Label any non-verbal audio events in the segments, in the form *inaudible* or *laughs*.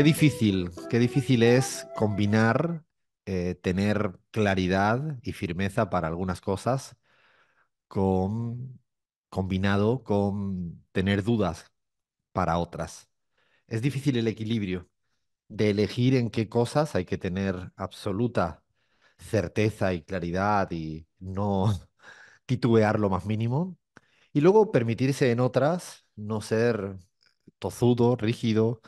Qué difícil, qué difícil es combinar, eh, tener claridad y firmeza para algunas cosas combinado con tener dudas para otras. Es difícil el equilibrio de elegir en qué cosas hay que tener absoluta certeza y claridad y no *laughs* titubear lo más mínimo. Y luego permitirse en otras no ser tozudo, rígido,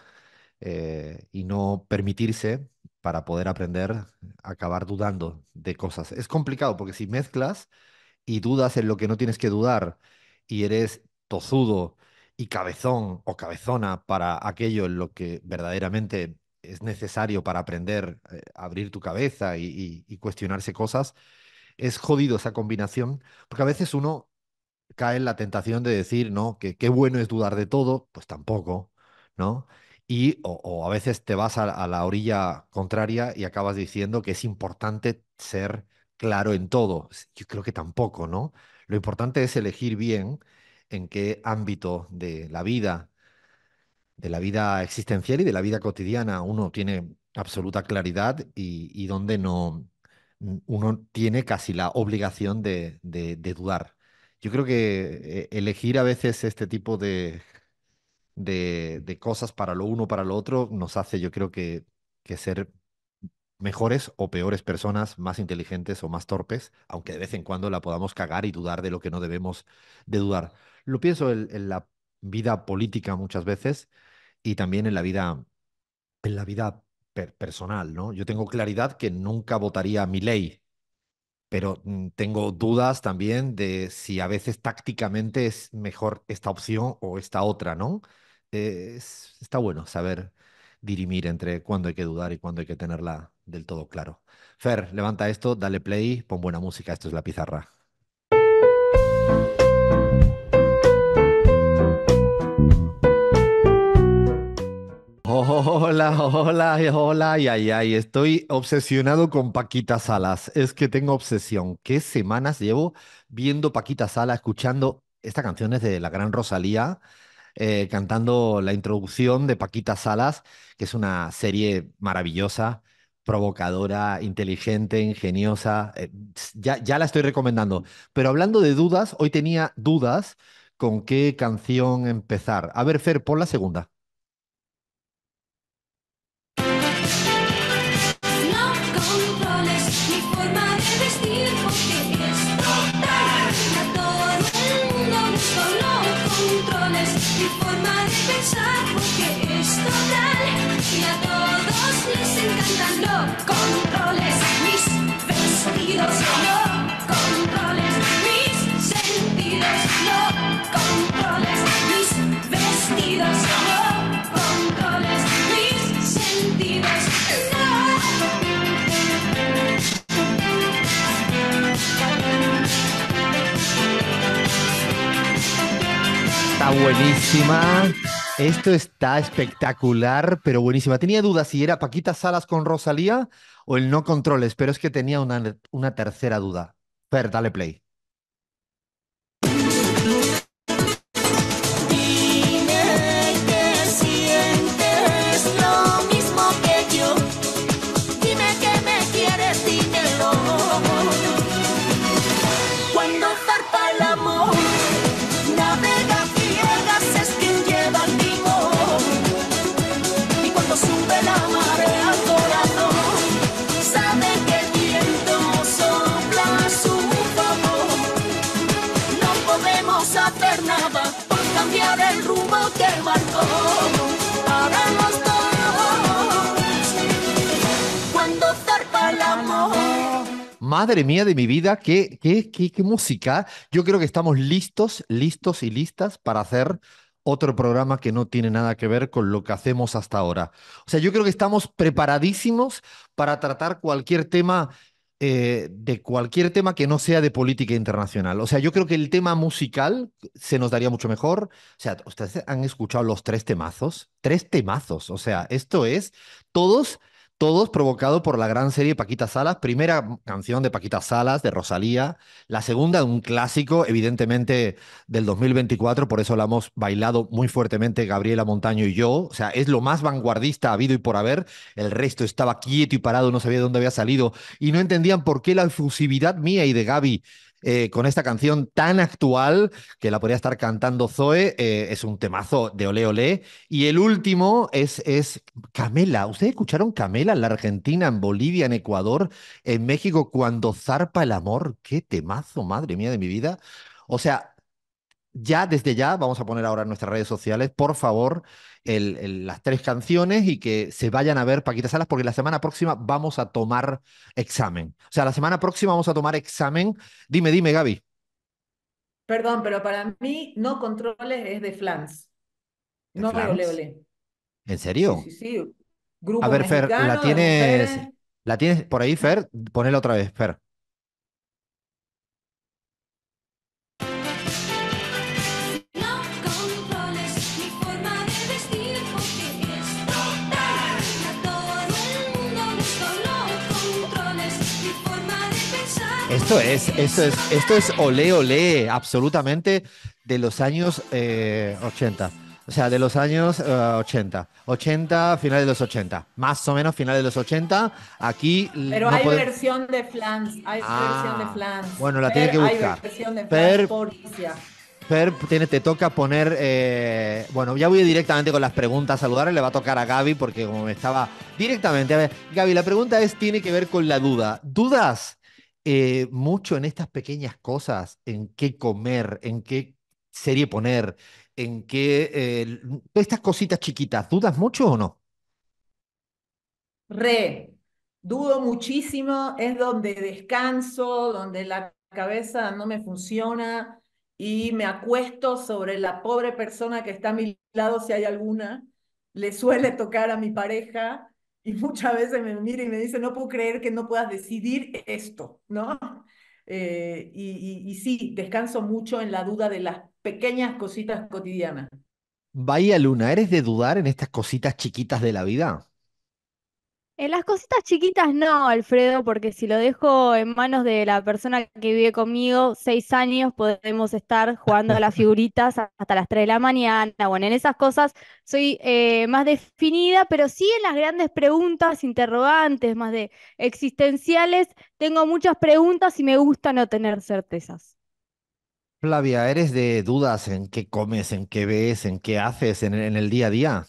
eh, y no permitirse para poder aprender acabar dudando de cosas. Es complicado porque si mezclas y dudas en lo que no tienes que dudar y eres tozudo y cabezón o cabezona para aquello en lo que verdaderamente es necesario para aprender, eh, abrir tu cabeza y, y, cuestionarse cosas, es jodido esa combinación, porque a veces uno cae en la tentación de decir, ¿no? Que qué bueno es dudar de todo, pues tampoco, ¿no? y o, a veces te vas a, la orilla contraria y acabas diciendo que es importante ser claro en todo. Yo creo que tampoco, ¿no? Lo importante es elegir bien en qué ámbito de la vida, de la vida existencial y de la vida cotidiana uno tiene absoluta claridad y, donde no uno tiene casi la obligación de dudar. Yo creo que eh, elegir a veces este tipo de de, cosas para lo uno, para lo otro, nos hace, yo creo que, ser mejores o peores personas, más inteligentes o más torpes, aunque de vez en cuando la podamos cagar y dudar de lo que no debemos de dudar. Lo pienso en, la vida política muchas veces y también en la vida, en la vida personal, ¿no? Yo tengo claridad que nunca votaría mi ley, pero mm, tengo dudas también de si a veces tácticamente es mejor esta opción o esta otra, ¿no? Eh, está bueno saber dirimir entre cuándo hay que dudar y cuándo hay que tenerla del todo claro. Fer, levanta esto, dale play, pon buena música, esto es la pizarra. Hola, hola, hola, ay, ay, ay. Estoy obsesionado con Paquita Salas. Es que tengo obsesión. ¿Qué semanas llevo viendo Paquita Salas, escuchando? Esta canción de la gran Rosalía eh, cantando la introducción de Paquita Salas, que es una serie maravillosa, provocadora, inteligente, ingeniosa. Eh, ya, ya la estoy recomendando. Pero hablando de dudas, hoy tenía dudas con qué canción empezar. A ver, Fer, pon la segunda. buenísima. Esto está espectacular, pero buenísima. Tenía dudas si era Paquita Salas con Rosalía o el No Controles, pero es que tenía una, una tercera duda. Fer, dale play. Madre mía de mi vida, qué, qué, música. Yo creo que estamos listos, listos y listas para hacer otro programa que no tiene nada que ver con lo que hacemos hasta ahora. O sea, yo creo que estamos preparadísimos para tratar cualquier tema, eh, de cualquier tema que no sea de política internacional. O sea, yo creo que el tema musical se nos daría mucho mejor. O sea, ustedes han escuchado los tres temazos, tres temazos. O sea, esto es, todos todos provocados por la gran serie Paquita Salas, primera canción de Paquita Salas, de Rosalía, la segunda de un clásico, evidentemente del 2024, por eso la hemos bailado muy fuertemente Gabriela Montaño y yo, o sea, es lo más vanguardista habido y por haber, el resto estaba quieto y parado, no sabía de dónde había salido, y no entendían por qué la efusividad mía y de Gaby eh, con esta canción tan actual que la podría estar cantando Zoe. Eh, es un temazo de Ole Ole. Y el último es, es Camela. ¿Ustedes escucharon Camela en la Argentina, en Bolivia, en Ecuador, en México, cuando zarpa el amor? ¡Qué temazo, madre mía de mi vida! O sea, ya desde ya, vamos a poner ahora en nuestras redes sociales, por favor, las tres canciones y que se vayan a ver Paquita Salas, porque la semana próxima vamos a tomar examen. O sea, la semana próxima vamos a tomar examen. Dime, dime, Gaby. Perdón, pero para mí no controles es de Flans. No flans? ¿En serio? Sí, sí, Grupo a ver, Fer, la tienes, la tienes por ahí, *laughs* Fer. Ponela otra vez, Fer. Esto es, esto es, esto es ole ole, absolutamente de los años 80. Eh, o sea, de los años 80. 80, final de los 80. Más o menos final de los 80. Aquí. Pero hay versión de Flans. Hay ah, versión de Flans. Bueno, la tiene que buscar. Hay versión de per... Per, tiene, te toca poner. Eh, bueno, ya voy directamente con las preguntas saludar, Le va a tocar a Gaby porque, como me estaba directamente. A ver, Gaby, la pregunta es: tiene que ver con la duda. ¿Dudas eh, mucho en estas pequeñas cosas, en qué comer, en qué serie poner, en qué... Eh, estas cositas chiquitas, ¿dudas mucho o no? Re, dudo muchísimo, es donde descanso, donde la cabeza no me funciona y me acuesto sobre la pobre persona que está a mi lado, si hay alguna, le suele tocar a mi pareja y muchas veces me mira y me dice, no puedo creer que no puedas decidir esto, ¿no? Eh, y, sí, descanso mucho en la duda de las pequeñas cositas cotidianas. vaya Luna, ¿eres de dudar en estas cositas chiquitas de la vida? En las cositas chiquitas no, Alfredo, porque si lo dejo en manos de la persona que vive conmigo seis años, podemos estar jugando a las figuritas hasta las tres de la mañana. Bueno, en esas cosas soy eh, más definida, pero sí en las grandes preguntas, interrogantes, más de existenciales, tengo muchas preguntas y me gusta no tener certezas. Flavia, ¿eres de dudas en qué comes, en qué ves, en qué haces en el día a día?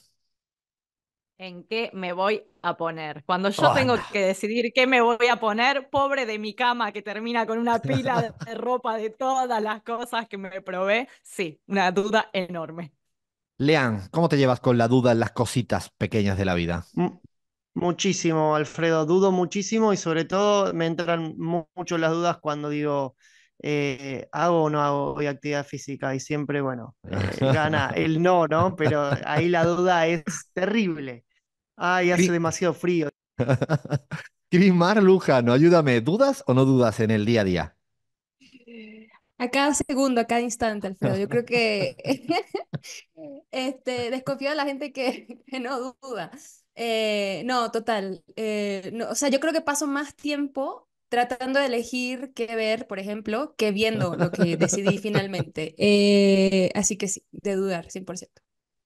en qué me voy a poner. Cuando yo tengo que decidir qué me voy a poner, pobre de mi cama que termina con una pila de, *laughs* ropa de todas las cosas que me probé, sí, una duda enorme. Lean, ¿cómo te llevas con la duda en las cositas pequeñas de la vida? Muchísimo, Alfredo, dudo muchísimo y sobre todo me entran mucho las dudas cuando digo, eh, ¿hago o no hago hoy actividad física? Y siempre, bueno, *laughs* eh, gana el no, ¿no? Pero ahí la duda es terrible. Ay, hace demasiado frío. *laughs* Crismar no, ayúdame, ¿dudas o no dudas en el día a día? A cada segundo, a cada instante, Alfredo. Yo creo que *laughs* este, desconfío de la gente que, no duda. Eh, no, total. no, o sea, yo creo que paso más tiempo tratando de elegir qué ver, por ejemplo, qué viendo lo que decidí *laughs* finalmente. Eh, así que sí, de dudar, 100%.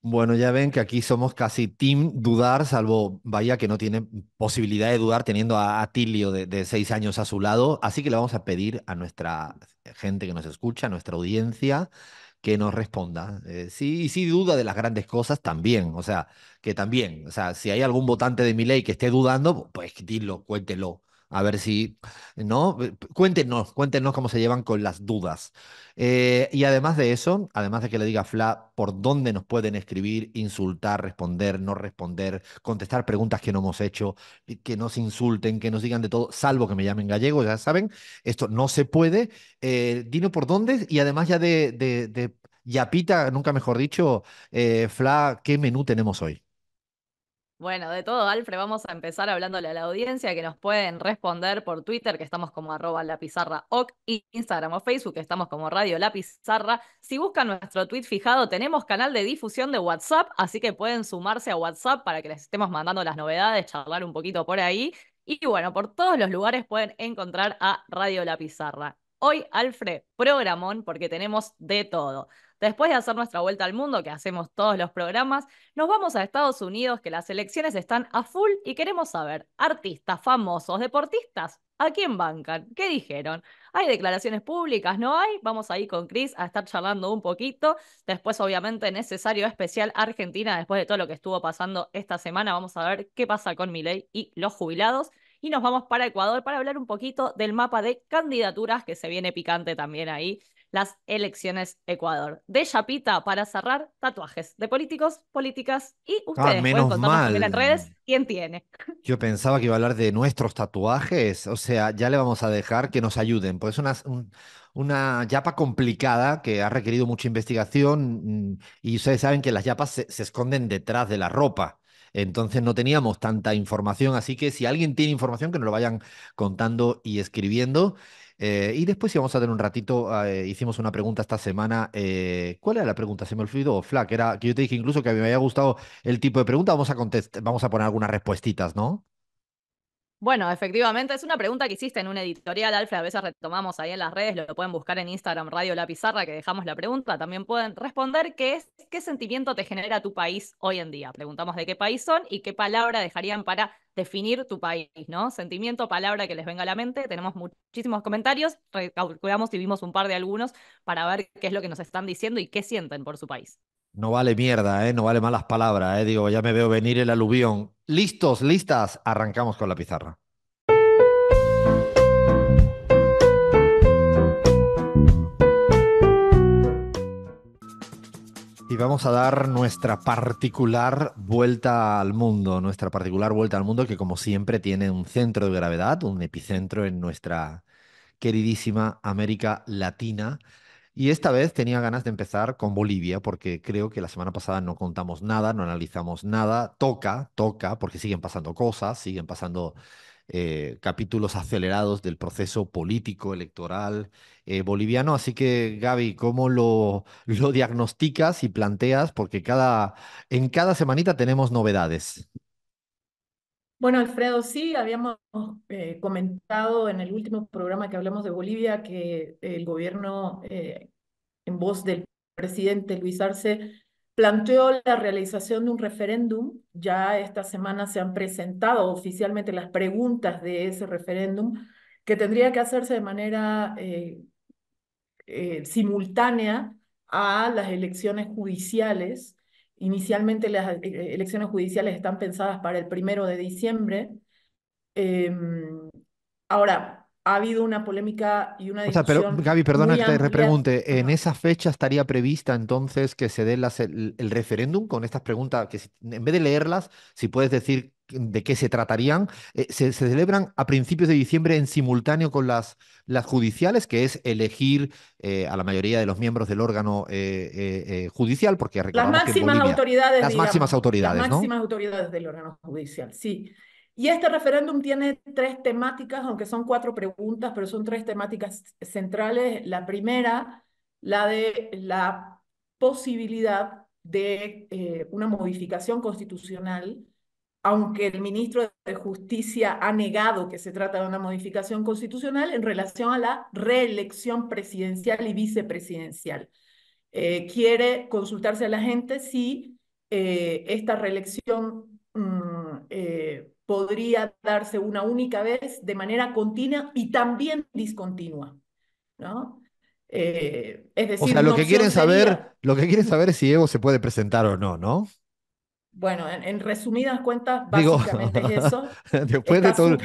Bueno, ya ven que aquí somos casi team dudar, salvo vaya que no tiene posibilidad de dudar teniendo a, Tilio de, seis años a su lado. Así que le vamos a pedir a nuestra gente que nos escucha, a nuestra audiencia, que nos responda. Eh, sí, y sí duda de las grandes cosas también, o sea, que también, o sea, si hay algún votante de mi ley que esté dudando, pues dilo, cuéntelo. A ver si, ¿no? Cuéntenos, cuéntenos cómo se llevan con las dudas. Eh, y además de eso, además de que le diga Fla por dónde nos pueden escribir, insultar, responder, no responder, contestar preguntas que no hemos hecho, que nos insulten, que nos digan de todo, salvo que me llamen gallego, ya saben, esto no se puede. Eh, por dónde y además ya de, de, yapita, nunca mejor dicho, eh, Fla, ¿qué menú tenemos hoy? Bueno, de todo, Alfred, vamos a empezar hablándole a la audiencia que nos pueden responder por Twitter, que estamos como arroba la pizarra Instagram o Facebook, que estamos como Radio La Pizarra. Si buscan nuestro tweet fijado, tenemos canal de difusión de WhatsApp, así que pueden sumarse a WhatsApp para que les estemos mandando las novedades, charlar un poquito por ahí. Y bueno, por todos los lugares pueden encontrar a Radio La Pizarra. Hoy, Alfred, programón, porque tenemos de todo. Después de hacer nuestra vuelta al mundo, que hacemos todos los programas, nos vamos a Estados Unidos, que las elecciones están a full y queremos saber, artistas, famosos, deportistas, ¿a quién bancan? ¿Qué dijeron? ¿Hay declaraciones públicas? ¿No hay? Vamos ahí con Chris a estar charlando un poquito. Después, obviamente, necesario especial Argentina, después de todo lo que estuvo pasando esta semana, vamos a ver qué pasa con Miley y los jubilados y nos vamos para Ecuador para hablar un poquito del mapa de candidaturas que se viene picante también ahí las elecciones Ecuador. De Chapita, para cerrar, tatuajes de políticos, políticas y ah, ustedes ah, menos redes quién tiene. Yo pensaba que iba a hablar de nuestros tatuajes, o sea, ya le vamos a dejar que nos ayuden, pues una, una yapa complicada que ha requerido mucha investigación mm, y ustedes saben que las yapas se, se esconden detrás de la ropa. Entonces no teníamos tanta información, así que si alguien tiene información que nos lo vayan contando y escribiendo. Eh, y después íbamos a tener un ratito, ah, eh, hicimos una pregunta esta semana. Eh, ¿Cuál era la pregunta? Se me olvidó, Flack. Era que yo te dije incluso que a mí me había gustado el tipo de pregunta. Vamos a, vamos a poner algunas respuestas, ¿no? Bueno, efectivamente, es una pregunta que hiciste en un editorial, Alfred, a veces retomamos ahí en las redes, lo pueden buscar en Instagram Radio La Pizarra, que dejamos la pregunta, también pueden responder qué es, qué sentimiento te genera tu país hoy en día. Preguntamos de qué país son y qué palabra dejarían para definir tu país, ¿no? Sentimiento, palabra que les venga a la mente. Tenemos muchísimos comentarios, recalculamos y vimos un par de algunos para ver qué es lo que nos están diciendo y qué sienten por su país. No vale mierda, ¿eh? no vale malas palabras. ¿eh? Digo, ya me veo venir el aluvión. Listos, listas, arrancamos con la pizarra. Y vamos a dar nuestra particular vuelta al mundo, nuestra particular vuelta al mundo que como siempre tiene un centro de gravedad, un epicentro en nuestra queridísima América Latina. Y esta vez tenía ganas de empezar con Bolivia, porque creo que la semana pasada no contamos nada, no analizamos nada. Toca, toca, porque siguen pasando cosas, siguen pasando eh, capítulos acelerados del proceso político, electoral eh, boliviano. Así que, Gaby, ¿cómo lo, *laughs* lo diagnosticas y planteas? Porque cada, en cada semanita tenemos novedades. Bueno, Alfredo, sí, habíamos eh, comentado en el último programa que hablamos de Bolivia que el gobierno, eh, en voz del presidente Luis Arce, planteó la realización de un referéndum. Ya esta semana se han presentado oficialmente las preguntas de ese referéndum que tendría que hacerse de manera eh, simultánea a las elecciones judiciales Inicialmente las eh, elecciones judiciales están pensadas para el primero de diciembre. Em, ahora, ha habido una polémica y una Gaby, perdona que te repregunte. ¿En esa fecha estaría prevista entonces que se dé las, el, referéndum con estas preguntas? Que en vez de leerlas, si puedes decir de qué se tratarían, eh, se, celebran a principios de diciembre en simultáneo con las, las judiciales, que es elegir eh, a la mayoría de los miembros del órgano eh, judicial, porque las máximas autoridades, las máximas autoridades, autoridades del órgano judicial, sí. Y este referéndum tiene tres temáticas, aunque son cuatro preguntas, pero son tres temáticas centrales. La primera, la de la posibilidad de una modificación constitucional aunque el ministro de Justicia ha negado que se trata de una modificación constitucional en relación a la reelección presidencial y vicepresidencial. Eh, quiere consultarse a la gente si eh, esta reelección mm, eh, podría darse una única vez de manera continua y también discontinua. ¿no? es decir, o lo que, quieren saber, lo que quieren saber es si Evo se puede presentar o no, ¿no? Bueno, en, resumidas cuentas, básicamente eso. *laughs* Después de todo,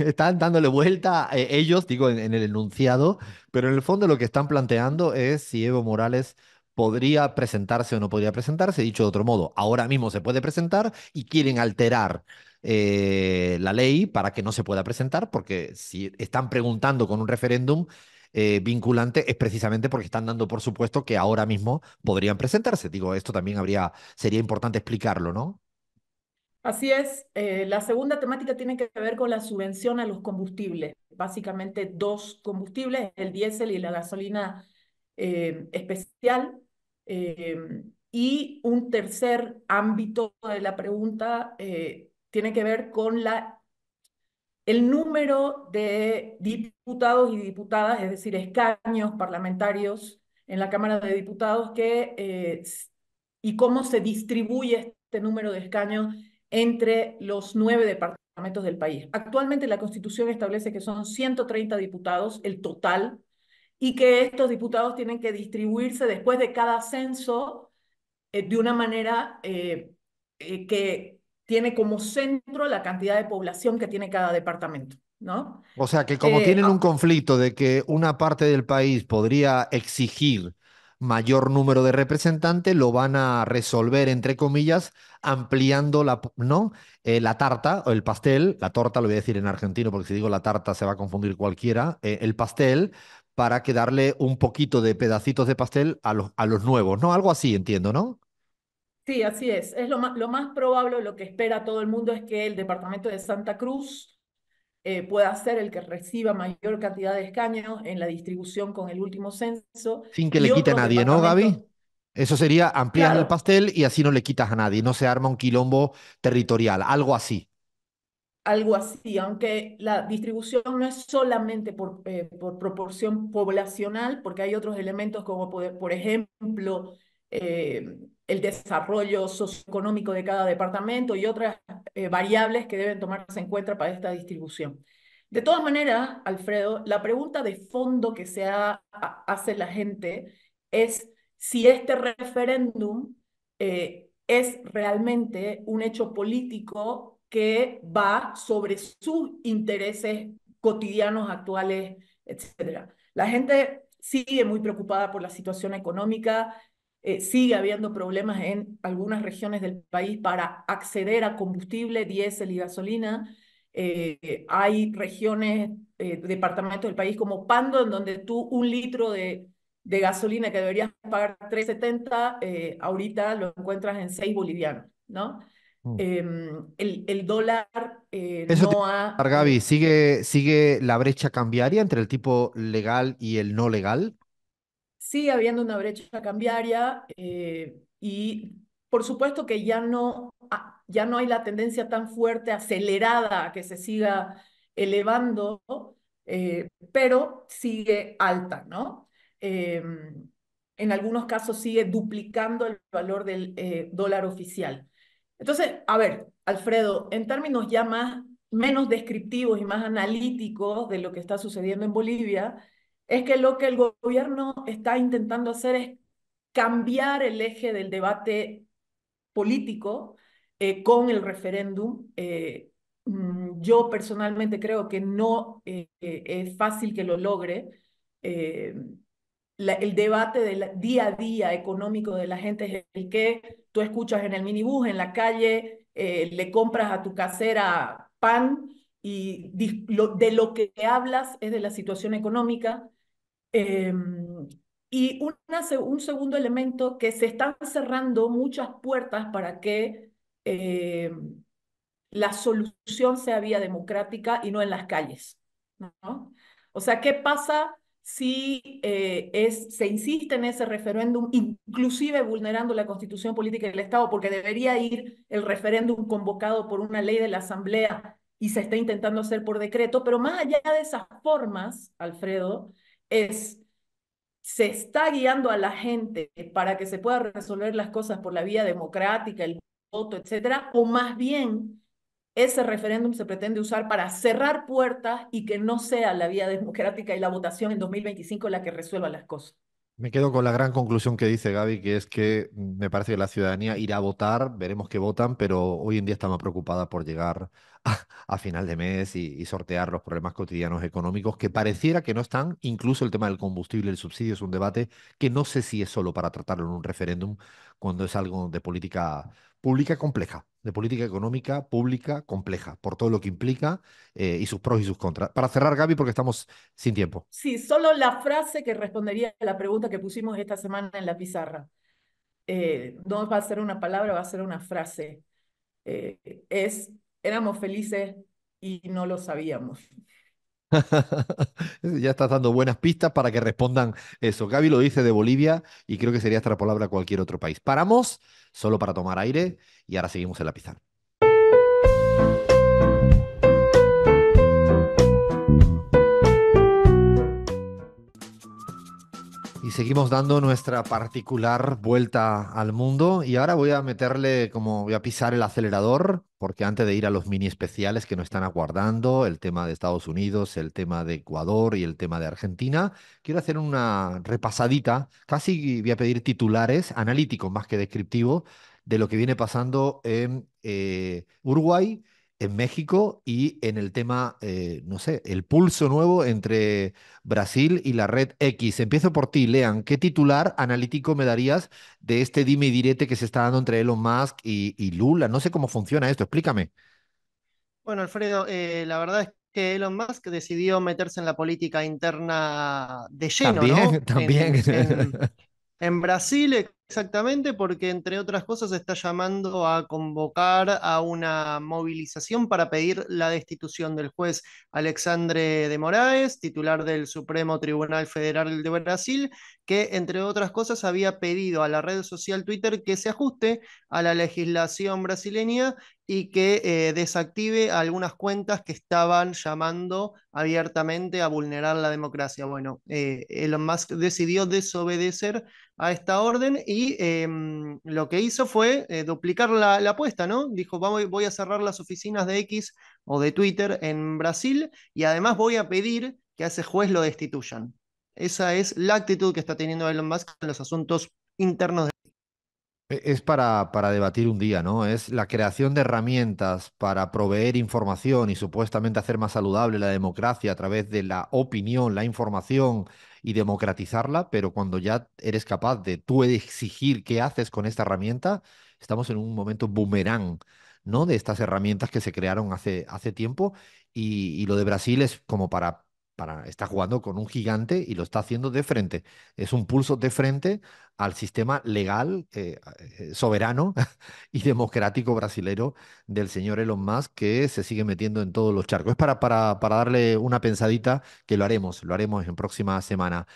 están dándole vuelta eh, ellos, digo, en, el enunciado, pero en el fondo lo que están planteando es si Evo Morales podría presentarse o no podría presentarse, dicho de otro modo, ahora mismo se puede presentar y quieren alterar eh, la ley para que no se pueda presentar, porque si están preguntando con un referéndum, eh, vinculante es precisamente porque están dando por supuesto que ahora mismo podrían presentarse. Digo, esto también habría, sería importante explicarlo, ¿no? Así es. Eh, la segunda temática tiene que ver con la subvención a los combustibles. Básicamente dos combustibles, el diésel y la gasolina eh, especial. y un tercer ámbito de la pregunta tiene que ver con la el número de diputados y diputadas, es decir, escaños parlamentarios en la Cámara de Diputados que, eh, y cómo se distribuye este número de escaños entre los nueve departamentos del país. Actualmente la Constitución establece que son 130 diputados el total y que estos diputados tienen que distribuirse después de cada censo eh, de una manera eh, que tiene como centro la cantidad de población que tiene cada departamento. ¿No? O sea, que como eh, tienen ah. un conflicto de que una parte del país podría exigir mayor número de representantes, lo van a resolver, entre comillas, ampliando la, ¿no? Eh, la tarta o el pastel, la torta lo voy a decir en argentino porque si digo la tarta se va a confundir cualquiera, eh, el pastel para que darle un poquito de pedacitos de pastel a los, a los nuevos, ¿no? Algo así, entiendo, ¿no? Sí, así es. Es lo más, probable, lo que espera todo el mundo es que el departamento de Santa Cruz eh, pueda ser el que reciba mayor cantidad de escaños en la distribución con el último censo. Sin que le quite a nadie, ¿no, Gaby? Eso sería ampliar el pastel y así no le quitas a nadie, no se arma un quilombo territorial, algo así. Algo así, aunque la distribución no es solamente por, eh, por proporción poblacional, porque hay otros elementos como, por ejemplo, eh, el desarrollo socioeconómico de cada departamento y otras eh, variables que deben tomarse en cuenta para esta distribución. De todas maneras, Alfredo, la pregunta de fondo que se hace la gente es si este referéndum eh, es realmente un hecho político que va sobre sus intereses cotidianos actuales, etc. La gente sigue muy preocupada por la situación económica, eh, sigue habiendo problemas en algunas regiones del país para acceder a combustible, diésel y gasolina. Eh, hay regiones, eh, departamentos del país como Pando, en donde tú un litro de, gasolina que deberías pagar 3.70, ahorita lo encuentras en 6 bolivianos, ¿no? Mm. Em, el, dólar no ¿sigue, ¿sigue la brecha cambiaria entre el tipo legal y el no legal? sigue habiendo una brecha cambiaria eh, y por supuesto que ya no, ah, ya no hay la tendencia tan fuerte, acelerada, que se siga elevando, eh, pero sigue alta, ¿no? Eh, en algunos casos sigue duplicando el valor del dólar oficial. Entonces, a ver, Alfredo, en términos ya más, menos descriptivos y más analíticos de lo que está sucediendo en Bolivia, es que lo que el gobierno está intentando hacer es cambiar el eje del debate político eh, con el referéndum. Eh, mm, yo personalmente creo que no eh, es fácil que lo logre. el debate del día a día económico de la gente es el que tú escuchas en el minibús, en la calle, le compras a tu casera pan y de lo que hablas es de la situación económica Em, y un segundo elemento que se están cerrando muchas puertas para que em, la solución sea vía democrática y no en las calles. O sea, ¿qué pasa si eh, es, se insiste en ese referéndum, inclusive vulnerando la constitución política del Estado, porque debería ir el referéndum convocado por una ley de la Asamblea y se está intentando hacer por decreto, pero más allá de esas formas, Alfredo, es, se está guiando a la gente para que se pueda resolver las cosas por la vía democrática, el voto, etcétera, o más bien ese referéndum se pretende usar para cerrar puertas y que no sea la vía democrática y la votación en 2025 la que resuelva las cosas. Me quedo con la gran conclusión que dice Gaby, que es que mm, me parece que la ciudadanía irá a votar, veremos que votan, pero hoy en día está más preocupada por llegar *laughs* a, final de mes y, y, sortear los problemas cotidianos económicos que pareciera que no están, incluso el tema del combustible, el subsidio es un debate que no sé si es solo para tratarlo en un referéndum, cuando es algo de política pública compleja, de política económica pública compleja, por todo lo que implica eh, y sus pros y sus contras. Para cerrar, Gaby, porque estamos sin tiempo. Sí, solo la frase que respondería a la pregunta que pusimos esta semana en la pizarra. Eh, no va a ser una palabra, va a ser una frase. Eh, es, éramos felices y no lo sabíamos. *laughs* ya estás dando buenas pistas para que respondan eso. Gaby lo dice de Bolivia y creo que sería esta a cualquier otro país. Paramos solo para tomar aire y ahora seguimos en la pizarra. Y seguimos dando nuestra particular vuelta al mundo y ahora voy a meterle como voy a pisar el acelerador porque antes de ir a los mini especiales que nos están aguardando, el tema de Estados Unidos, el tema de Ecuador y el tema de Argentina, quiero hacer una repasadita, casi voy a pedir titulares analíticos más que descriptivos, de lo que viene pasando en eh, Uruguay, en México y en el tema, eh, no sé, el pulso nuevo entre Brasil y la red X. Empiezo por ti, Lean. ¿Qué titular analítico me darías de este dime y direte que se está dando entre Elon Musk y, Lula? No sé cómo funciona esto, explícame. Bueno, Alfredo, eh, la verdad es que Elon Musk decidió meterse en la política interna de lleno. ¿no? también. *laughs* en Brasil Exactamente, porque entre otras cosas está llamando a convocar a una movilización para pedir la destitución del juez Alexandre de Moraes, titular del Supremo Tribunal Federal de Brasil, que, entre otras cosas, había pedido a la red social Twitter que se ajuste a la legislación brasileña y que eh, desactive algunas cuentas que estaban llamando abiertamente a vulnerar la democracia. Bueno, eh, Elon Musk decidió desobedecer a esta orden y em, lo que hizo fue eh, duplicar la, apuesta, ¿no? Dijo, voy a cerrar las oficinas de X o de Twitter en Brasil y además voy a pedir que a ese juez lo destituyan. Esa es la actitud que está teniendo Elon Musk en los asuntos internos de e, es para, para, debatir un día, ¿no? Es la creación de herramientas para proveer información y supuestamente hacer más saludable la democracia a través de la opinión, la información y democratizarla, pero cuando ya eres capaz de tú exigir qué haces con esta herramienta, estamos en un momento boomerang, ¿no? De estas herramientas que se crearon hace, hace tiempo y, y lo de Brasil es como para está jugando con un gigante y lo está haciendo de frente. Es un pulso de frente al sistema legal, eh, eh, soberano *laughs* y democrático brasilero del señor Elon Musk, que se sigue metiendo en todos los charcos. Es para, darle una pensadita que lo haremos, lo haremos en próxima semana.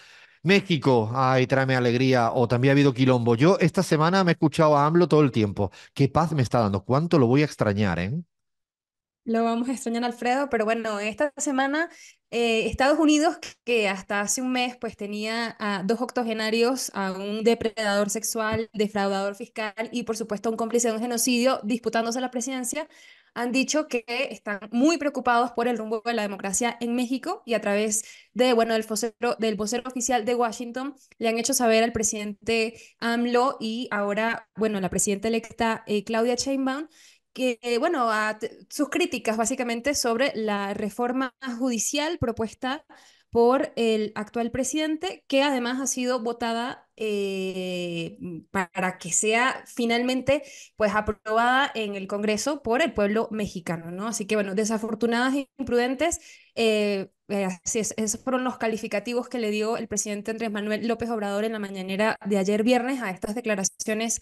México, ay, tráeme alegría, o también ha habido quilombo. Yo esta semana me he escuchado a AMLO todo el tiempo. Qué paz me está dando, cuánto lo voy a extrañar, ¿eh? Lo vamos a extrañar, Alfredo, pero bueno, esta semana eh, Estados Unidos, que hasta hace un mes pues tenía a dos octogenarios, a un depredador sexual, defraudador fiscal y por supuesto un cómplice de un genocidio disputándose la presidencia, han dicho que están muy preocupados por el rumbo de la democracia en México y a través de, bueno, del vocero, del vocero oficial de Washington le han hecho saber al presidente AMLO y ahora, bueno, la presidenta electa eh, Claudia Sheinbaum que, eh, bueno, a sus críticas básicamente sobre la reforma judicial propuesta por el actual presidente, que además ha sido votada eh, mm, para que sea finalmente pues aprobada en el Congreso por el pueblo mexicano, ¿no? Así que bueno, desafortunadas e imprudentes, eh, esos fueron los calificativos que le dio el presidente Andrés Manuel López Obrador en la mañanera de ayer viernes a estas declaraciones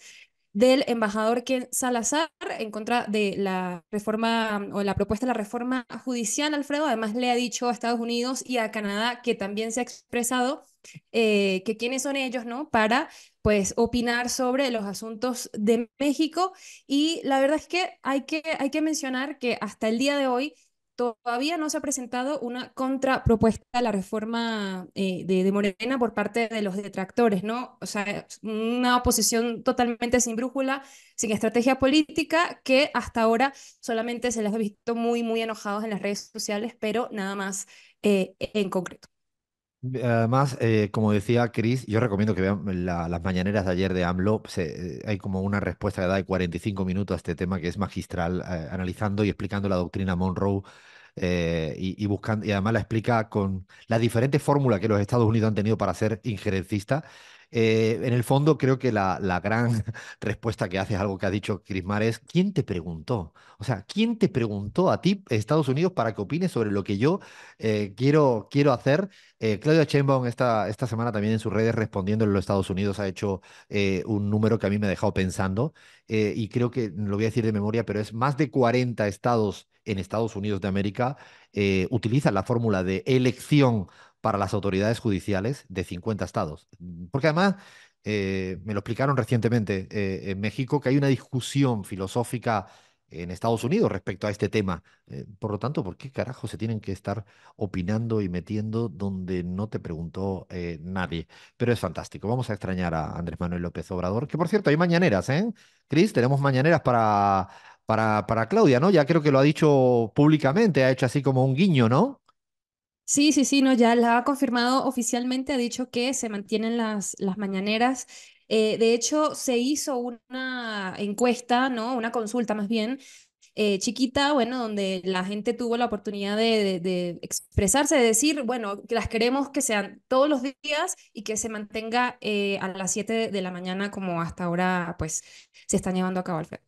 del embajador Ken Salazar en contra de la reforma o la propuesta de la reforma judicial, Alfredo. Además, le ha dicho a Estados Unidos y a Canadá que también se ha expresado eh, que quiénes son ellos, ¿no? Para, pues, opinar sobre los asuntos de México. Y la verdad es que hay que, hay que mencionar que hasta el día de hoy todavía no se ha presentado una contrapropuesta a la reforma eh, de, Morena por parte de los detractores, ¿no? O sea, una oposición totalmente sin brújula, sin estrategia política, que hasta ahora solamente se les ha visto muy, muy enojados en las redes sociales, pero nada más eh, en concreto. Además, eh, como decía Chris, yo recomiendo que vean la, las mañaneras de ayer de AMLO. Eh, hay como una respuesta que da de 45 minutos a este tema que es magistral, eh, analizando y explicando la doctrina Monroe y, buscando, y además la explica con las diferentes fórmulas que los Estados Unidos han tenido para ser injerencistas. Eh, en el fondo, creo que la, gran *laughs* respuesta que hace algo que ha dicho Crismar es: ¿quién te preguntó? O sea, ¿quién te preguntó a ti, Estados Unidos, para que opines sobre lo que yo eh, quiero, quiero hacer? Eh, Claudia Sheinbaum esta, esta semana también en sus redes respondiendo en los Estados Unidos ha hecho un número que a mí me ha dejado pensando y creo que lo voy a decir de memoria, pero es más de 40 estados en Estados Unidos de América utilizan la fórmula de elección para las autoridades judiciales de 50 estados. Porque además, eh, me lo explicaron recientemente eh, en México, que hay una discusión filosófica en Estados Unidos respecto a este tema. Eh, por lo tanto, ¿por qué carajo se tienen que estar opinando y metiendo donde no te preguntó nadie? Pero es fantástico. Vamos a extrañar a Andrés Manuel López Obrador, que por cierto, hay mañaneras, ¿eh? Cris, tenemos mañaneras para, para, para Claudia, ¿no? Ya creo que lo ha dicho públicamente, ha hecho así como un guiño, ¿no? Sí, sí, sí, no, ya la ha confirmado oficialmente, ha dicho que se mantienen las, las mañaneras. Eh, de hecho, se hizo una encuesta, ¿no? Una consulta más bien, eh, chiquita, bueno, donde la gente tuvo la oportunidad de, expresarse, de decir, bueno, las queremos que sean todos los días y que se mantenga eh, a las 7 de la mañana como hasta ahora, pues, se están llevando a cabo el FED.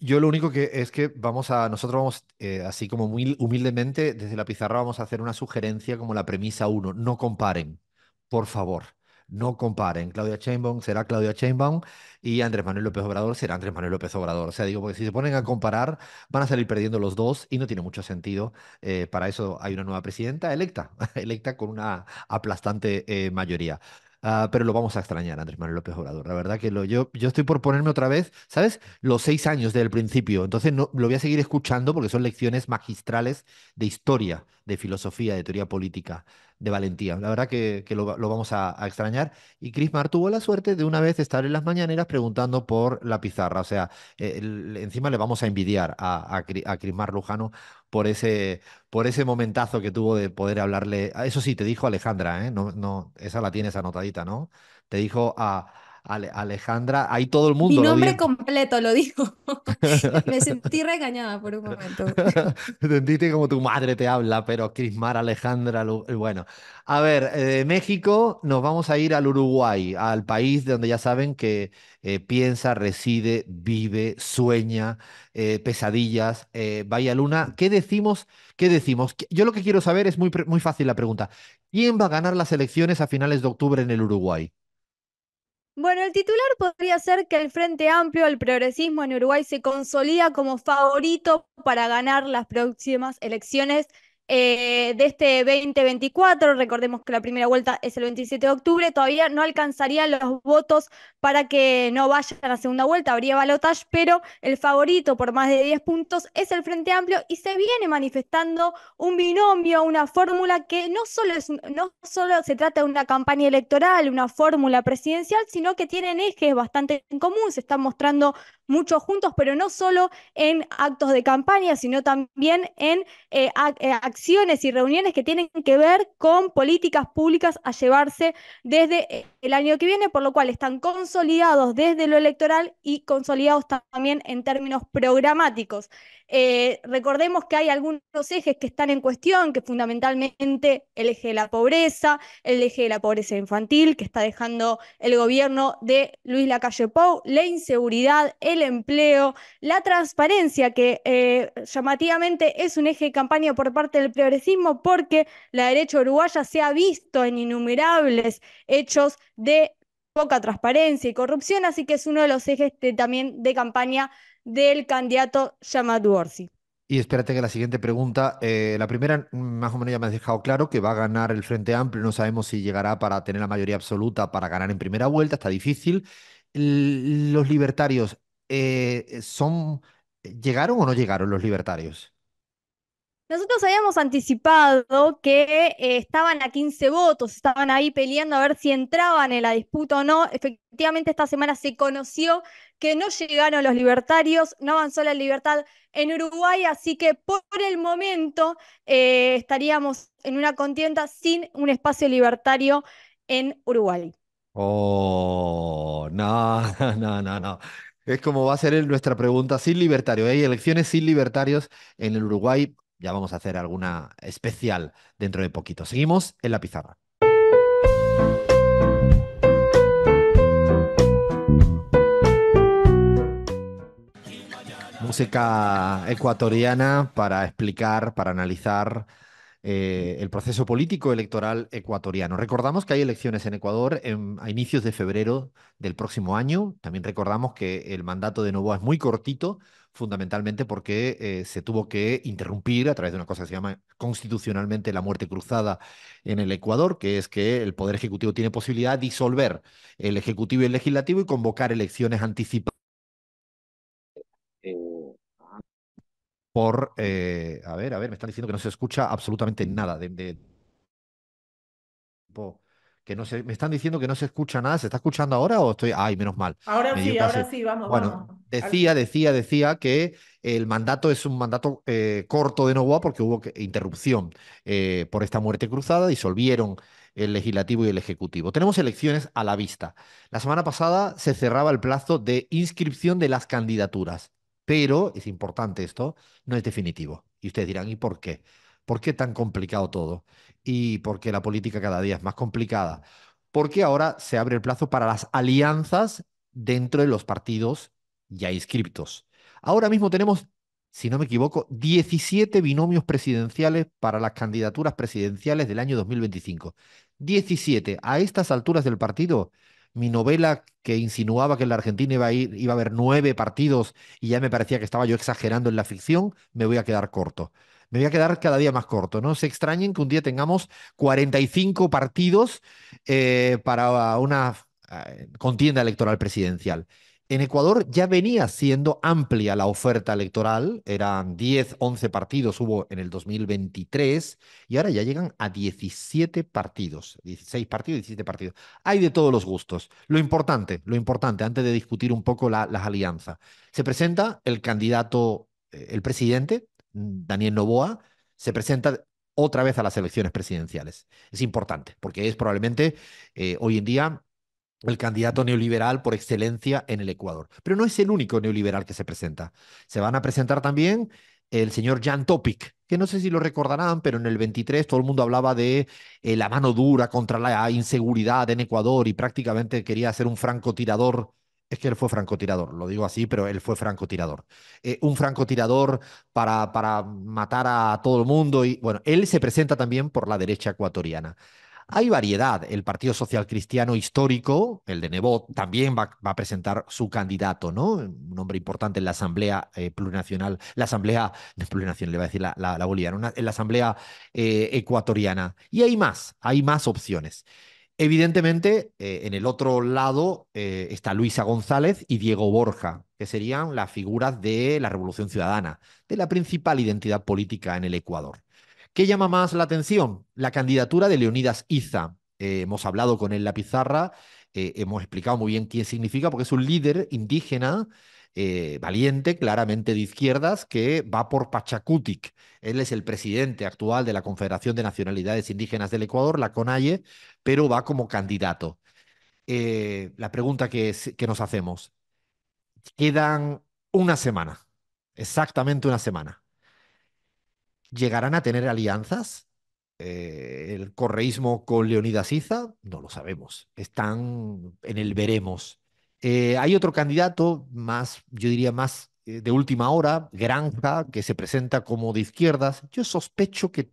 Yo lo único que es que vamos a, nosotros vamos, eh, así como muy humildemente, desde la pizarra vamos a hacer una sugerencia como la premisa uno, no comparen, por favor, no comparen. Claudia Chainbaum será Claudia Chainbaum y Andrés Manuel López Obrador será Andrés Manuel López Obrador. O sea, digo, porque si se ponen a comparar, van a salir perdiendo los dos y no tiene mucho sentido. Eh, para eso hay una nueva presidenta electa, *laughs* electa con una aplastante eh, mayoría. Ah, pero lo vamos a extrañar, Andrés Manuel López Obrador. La verdad que lo, yo, yo estoy por ponerme otra vez, ¿sabes? Los seis años del principio. Entonces no, lo voy a seguir escuchando porque son lecciones magistrales de historia, de filosofía, de teoría política de valentía. La verdad que, lo, vamos a, extrañar. Y Crismar tuvo la suerte de una vez estar en las mañaneras preguntando por la pizarra. O sea, eh, encima le vamos a envidiar a, a, Lujano por ese, por ese momentazo que tuvo de poder hablarle. Ah, eso sí, te dijo Alejandra, ¿eh? no, no, esa la tienes anotadita, ¿no? Te dijo a Alejandra, hay todo el mundo. Mi nombre completo lo dijo. *laughs* Me sentí regañada por un momento. *laughs* Sentiste como tu madre te habla, pero Crismar, Alejandra, eh, bueno. A ver, eh, México nos vamos a ir al Uruguay, al país donde ya saben que eh, piensa, reside, vive, sueña, pesadillas, Vaya Luna. ¿Qué decimos? ¿Qué decimos? Yo lo que quiero saber es muy, muy fácil la pregunta. ¿Quién va a ganar las elecciones a finales de octubre en el Uruguay? Bueno, el titular podría ser que el Frente Amplio, el progresismo en Uruguay se consolida como favorito para ganar las próximas elecciones eh, de este 2024. Recordemos que la primera vuelta es el 27 de octubre. Todavía no alcanzarían los votos para que no vaya a la segunda vuelta. Habría balotaje, pero el favorito por más de 10 puntos es el Frente Amplio y se viene manifestando un binomio, una fórmula que no solo, no solo se trata de una campaña electoral, una fórmula presidencial, sino que tienen ejes bastante en común. Se están mostrando muchos juntos, pero no solo en actos de campaña, sino también en eh, eh, acciones y reuniones que tienen que ver con políticas públicas a llevarse desde eh, el año que viene, por lo cual están consolidados desde lo electoral y consolidados también en términos programáticos. recordemos que hay algunos ejes que están en cuestión, que fundamentalmente el eje de la pobreza, el eje de la pobreza infantil que está dejando el gobierno de Luis Lacalle Pou, la inseguridad, el el empleo, la transparencia, que eh, llamativamente es un eje de campaña por parte del progresismo, porque la derecha uruguaya se ha visto en innumerables hechos de poca transparencia y corrupción, así que es uno de los ejes también de campaña del candidato Yamat Orsi. Y espérate que la siguiente pregunta, eh, la primera mm, más o menos ya me has dejado claro que va a ganar el Frente Amplio, no sabemos si llegará para tener la mayoría absoluta para ganar en primera vuelta, está difícil. los libertarios eh, eh, son, eh, ¿llegaron o no llegaron los libertarios? Nosotros habíamos anticipado que estaban a 15 votos, estaban ahí peleando a ver si entraban en la disputa o no. Efectivamente, esta semana se conoció que no llegaron los libertarios, no avanzó la libertad en Uruguay, así que por el momento estaríamos en una contienda sin un espacio libertario en Uruguay. Oh, no, *laughs* no, no, no. Es como va a ser nuestra pregunta sin libertario. ¿eh? Hay elecciones sin libertarios en el Uruguay. Ya vamos a hacer alguna especial dentro de poquito. Seguimos en la pizarra. Música ecuatoriana para explicar, para analizar eh, el proceso político electoral ecuatoriano. Recordamos que hay elecciones en Ecuador a inicios de febrero del próximo año. También recordamos que el mandato de Novoa es muy cortito, fundamentalmente porque eh, se tuvo que interrumpir a través de una cosa que se llama constitucionalmente la muerte cruzada en el Ecuador, que es que el Poder Ejecutivo tiene posibilidad de disolver el Ejecutivo y el Legislativo y convocar elecciones anticipadas por... Eh, a ver, a ver, me están diciendo que no se escucha absolutamente nada que no me están diciendo que no se escucha nada, ¿se está escuchando ahora o estoy? Ay, menos mal. Ahora sí, ahora sí, vamos. Bueno, decía, decía, decía que el mandato es un mandato eh, corto de Novoa porque hubo interrupción eh, por esta muerte cruzada, disolvieron el legislativo y el ejecutivo. Tenemos elecciones a la vista. La semana pasada se cerraba el plazo de inscripción de las candidaturas. Pero, es importante esto, no es definitivo. Y ustedes dirán, ¿y por qué? ¿Por qué tan complicado todo? ¿Y por qué la política cada día es más complicada? Porque ahora se abre el plazo para las alianzas dentro de los partidos ya inscriptos. Ahora mismo tenemos, si no me equivoco, 17 binomios presidenciales para las candidaturas presidenciales del año 2025. 17. A estas alturas del partido mi novela que insinuaba que en la Argentina iba a, ir, iba a haber nueve partidos y ya me parecía que estaba yo exagerando en la ficción, me voy a quedar corto. Me voy a quedar cada día más corto. No se extrañen que un día tengamos 45 partidos eh, para una eh, contienda electoral presidencial. En Ecuador ya venía siendo amplia la oferta electoral, eran 10, 11 partidos hubo en el 2023 y ahora ya llegan a 17 partidos, 16 partidos, 17 partidos. Hay de todos los gustos. Lo importante, lo importante, antes de discutir un poco las alianzas, se presenta el candidato, eh, el presidente, Daniel Novoa, se presenta otra vez a las elecciones presidenciales. Es importante porque es probablemente eh, hoy en día el candidato neoliberal por excelencia en el Ecuador. Pero no es el único neoliberal que se presenta. Se van a presentar también el señor Jan Topic, que no sé si lo recordarán, pero en el 23 todo el mundo hablaba de eh, la mano dura contra la inseguridad en Ecuador y prácticamente quería ser un francotirador. Es que él fue francotirador, lo digo así, pero él fue francotirador. Eh, un francotirador para, para matar a todo el mundo. Y bueno, él se presenta también por la derecha ecuatoriana. Hay variedad. El Partido Social Cristiano histórico, el de Nebot, también va, a presentar su candidato, ¿no? Un hombre importante en la Asamblea eh, Plurinacional, la Asamblea, Plurinacional, le va a decir la, boliviana, en la Asamblea eh, Ecuatoriana. Y hay más, hay más opciones. Evidentemente, eh, en el otro lado está Luisa González y Diego Borja, que serían las figuras de la Revolución Ciudadana, de la principal identidad política en el Ecuador. ¿Qué llama más la atención? La candidatura de Leonidas Iza. Eh, hemos hablado con él la pizarra, eh, hemos explicado muy bien quién significa, porque es un líder indígena eh, valiente, claramente de izquierdas, que va por Pachacutic. Él es el presidente actual de la Confederación de Nacionalidades Indígenas del Ecuador, la CONAIE, pero va como candidato. la pregunta que nos hacemos, quedan una semana, exactamente una semana llegarán a tener alianzas. Eh, el correísmo con Leonidas Iza, no lo sabemos. Están en el veremos. Eh, hay otro candidato más, yo diría más eh, de última hora, Granja, que se presenta como de izquierdas. Yo sospecho que,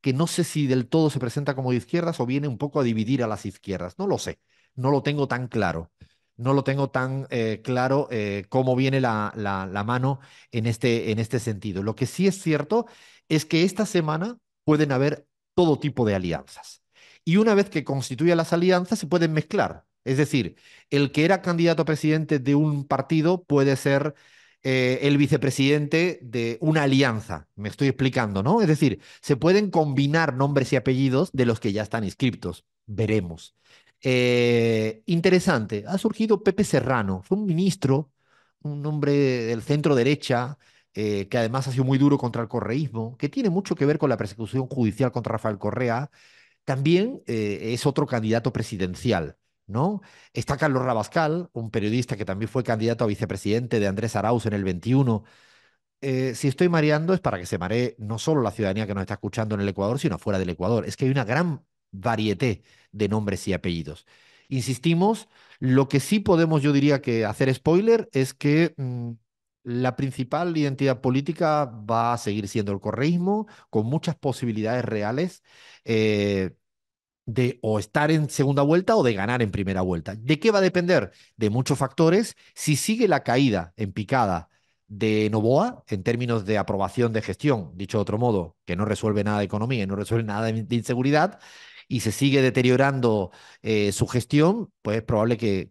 que no sé si del todo se presenta como de izquierdas o viene un poco a dividir a las izquierdas. No lo sé, no lo tengo tan claro. No lo tengo tan claro cómo viene la, la, la mano en este, en este sentido. Lo que sí es cierto es que esta semana pueden haber todo tipo de alianzas. Y una vez que constituyan las alianzas, se pueden mezclar. Es decir, el que era candidato a presidente de un partido puede ser eh, el vicepresidente de una alianza. Me estoy explicando, ¿no? Es decir, se pueden combinar nombres y apellidos de los que ya están inscriptos. Veremos. Eh, interesante, ha surgido Pepe Serrano, fue un ministro, un hombre del centro derecha, eh, que además ha sido muy duro contra el correísmo, que tiene mucho que ver con la persecución judicial contra Rafael Correa, también eh, es otro candidato presidencial. ¿no? Está Carlos Rabascal, un periodista que también fue candidato a vicepresidente de Andrés Arauz en el 21. Eh, si estoy mareando es para que se maree no solo la ciudadanía que nos está escuchando en el Ecuador, sino fuera del Ecuador. Es que hay una gran variedad de nombres y apellidos. Insistimos, lo que sí podemos, yo diría que hacer spoiler es que mm, la principal identidad política va a seguir siendo el correísmo, con muchas posibilidades reales eh, de o estar en segunda vuelta o de ganar en primera vuelta. ¿De qué va a depender? De muchos factores. Si sigue la caída en picada de Novoa en términos de aprobación de gestión, dicho de otro modo, que no resuelve nada de economía no resuelve nada de, inseguridad, y se sigue deteriorando eh, su gestión, pues es probable que,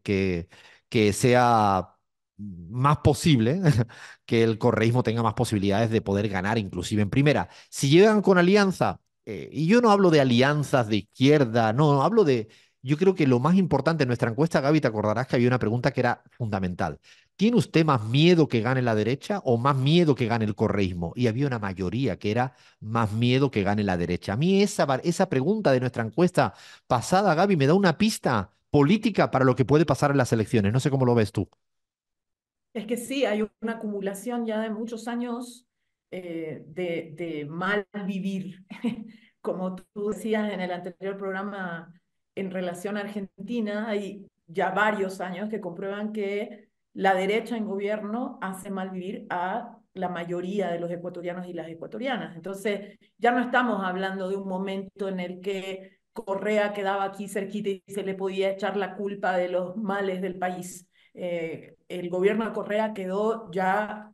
que sea más posible *laughs* que el correísmo tenga más posibilidades de poder ganar, inclusive en primera. Si llegan con alianza, eh, y yo no hablo de alianzas de izquierda, no, hablo de. Yo creo que lo más importante en nuestra encuesta, Gaby, te acordarás que había una pregunta que era fundamental. ¿Tiene usted más miedo que gane la derecha o más miedo que gane el correísmo? Y había una mayoría que era más miedo que gane la derecha. A mí esa, esa pregunta de nuestra encuesta pasada, Gaby, me da una pista política para lo que puede pasar en las elecciones. No sé cómo lo ves tú. Es que sí, hay una acumulación ya de muchos años eh, de, de, mal vivir, *laughs* como tú decías en el anterior programa en relación a Argentina, hay ya varios años que comprueban que la derecha en gobierno hace mal vivir a la mayoría de los ecuatorianos y las ecuatorianas. Entonces, ya no estamos hablando de un momento en el que Correa quedaba aquí cerquita y se le podía echar la culpa de los males del país. Eh, el gobierno de Correa quedó ya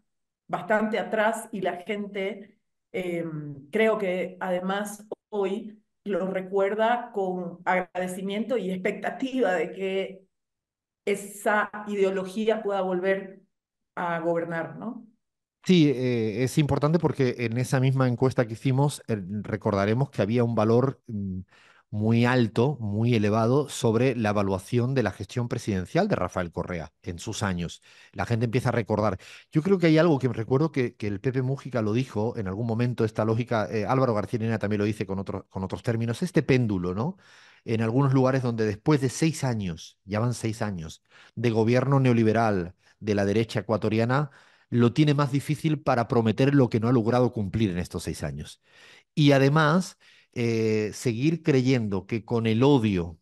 bastante atrás y la gente eh, creo que además hoy lo recuerda con agradecimiento y expectativa de que esa ideología pueda volver a gobernar, ¿no? Sí, eh, es importante porque en esa misma encuesta que hicimos recordaremos que había un valor mm, muy alto, muy elevado sobre la evaluación de la gestión presidencial de Rafael Correa en sus años. La gente empieza a recordar. Yo creo que hay algo que me recuerdo que, el Pepe Mújica lo dijo en algún momento, esta lógica, eh, Álvaro García Lina también lo dice con, con otros términos, este péndulo, ¿no? En algunos lugares donde después de seis años, ya van seis años, de gobierno neoliberal de la derecha ecuatoriana, lo tiene más difícil para prometer lo que no ha logrado cumplir en estos seis años. Y además, eh, seguir creyendo que con el odio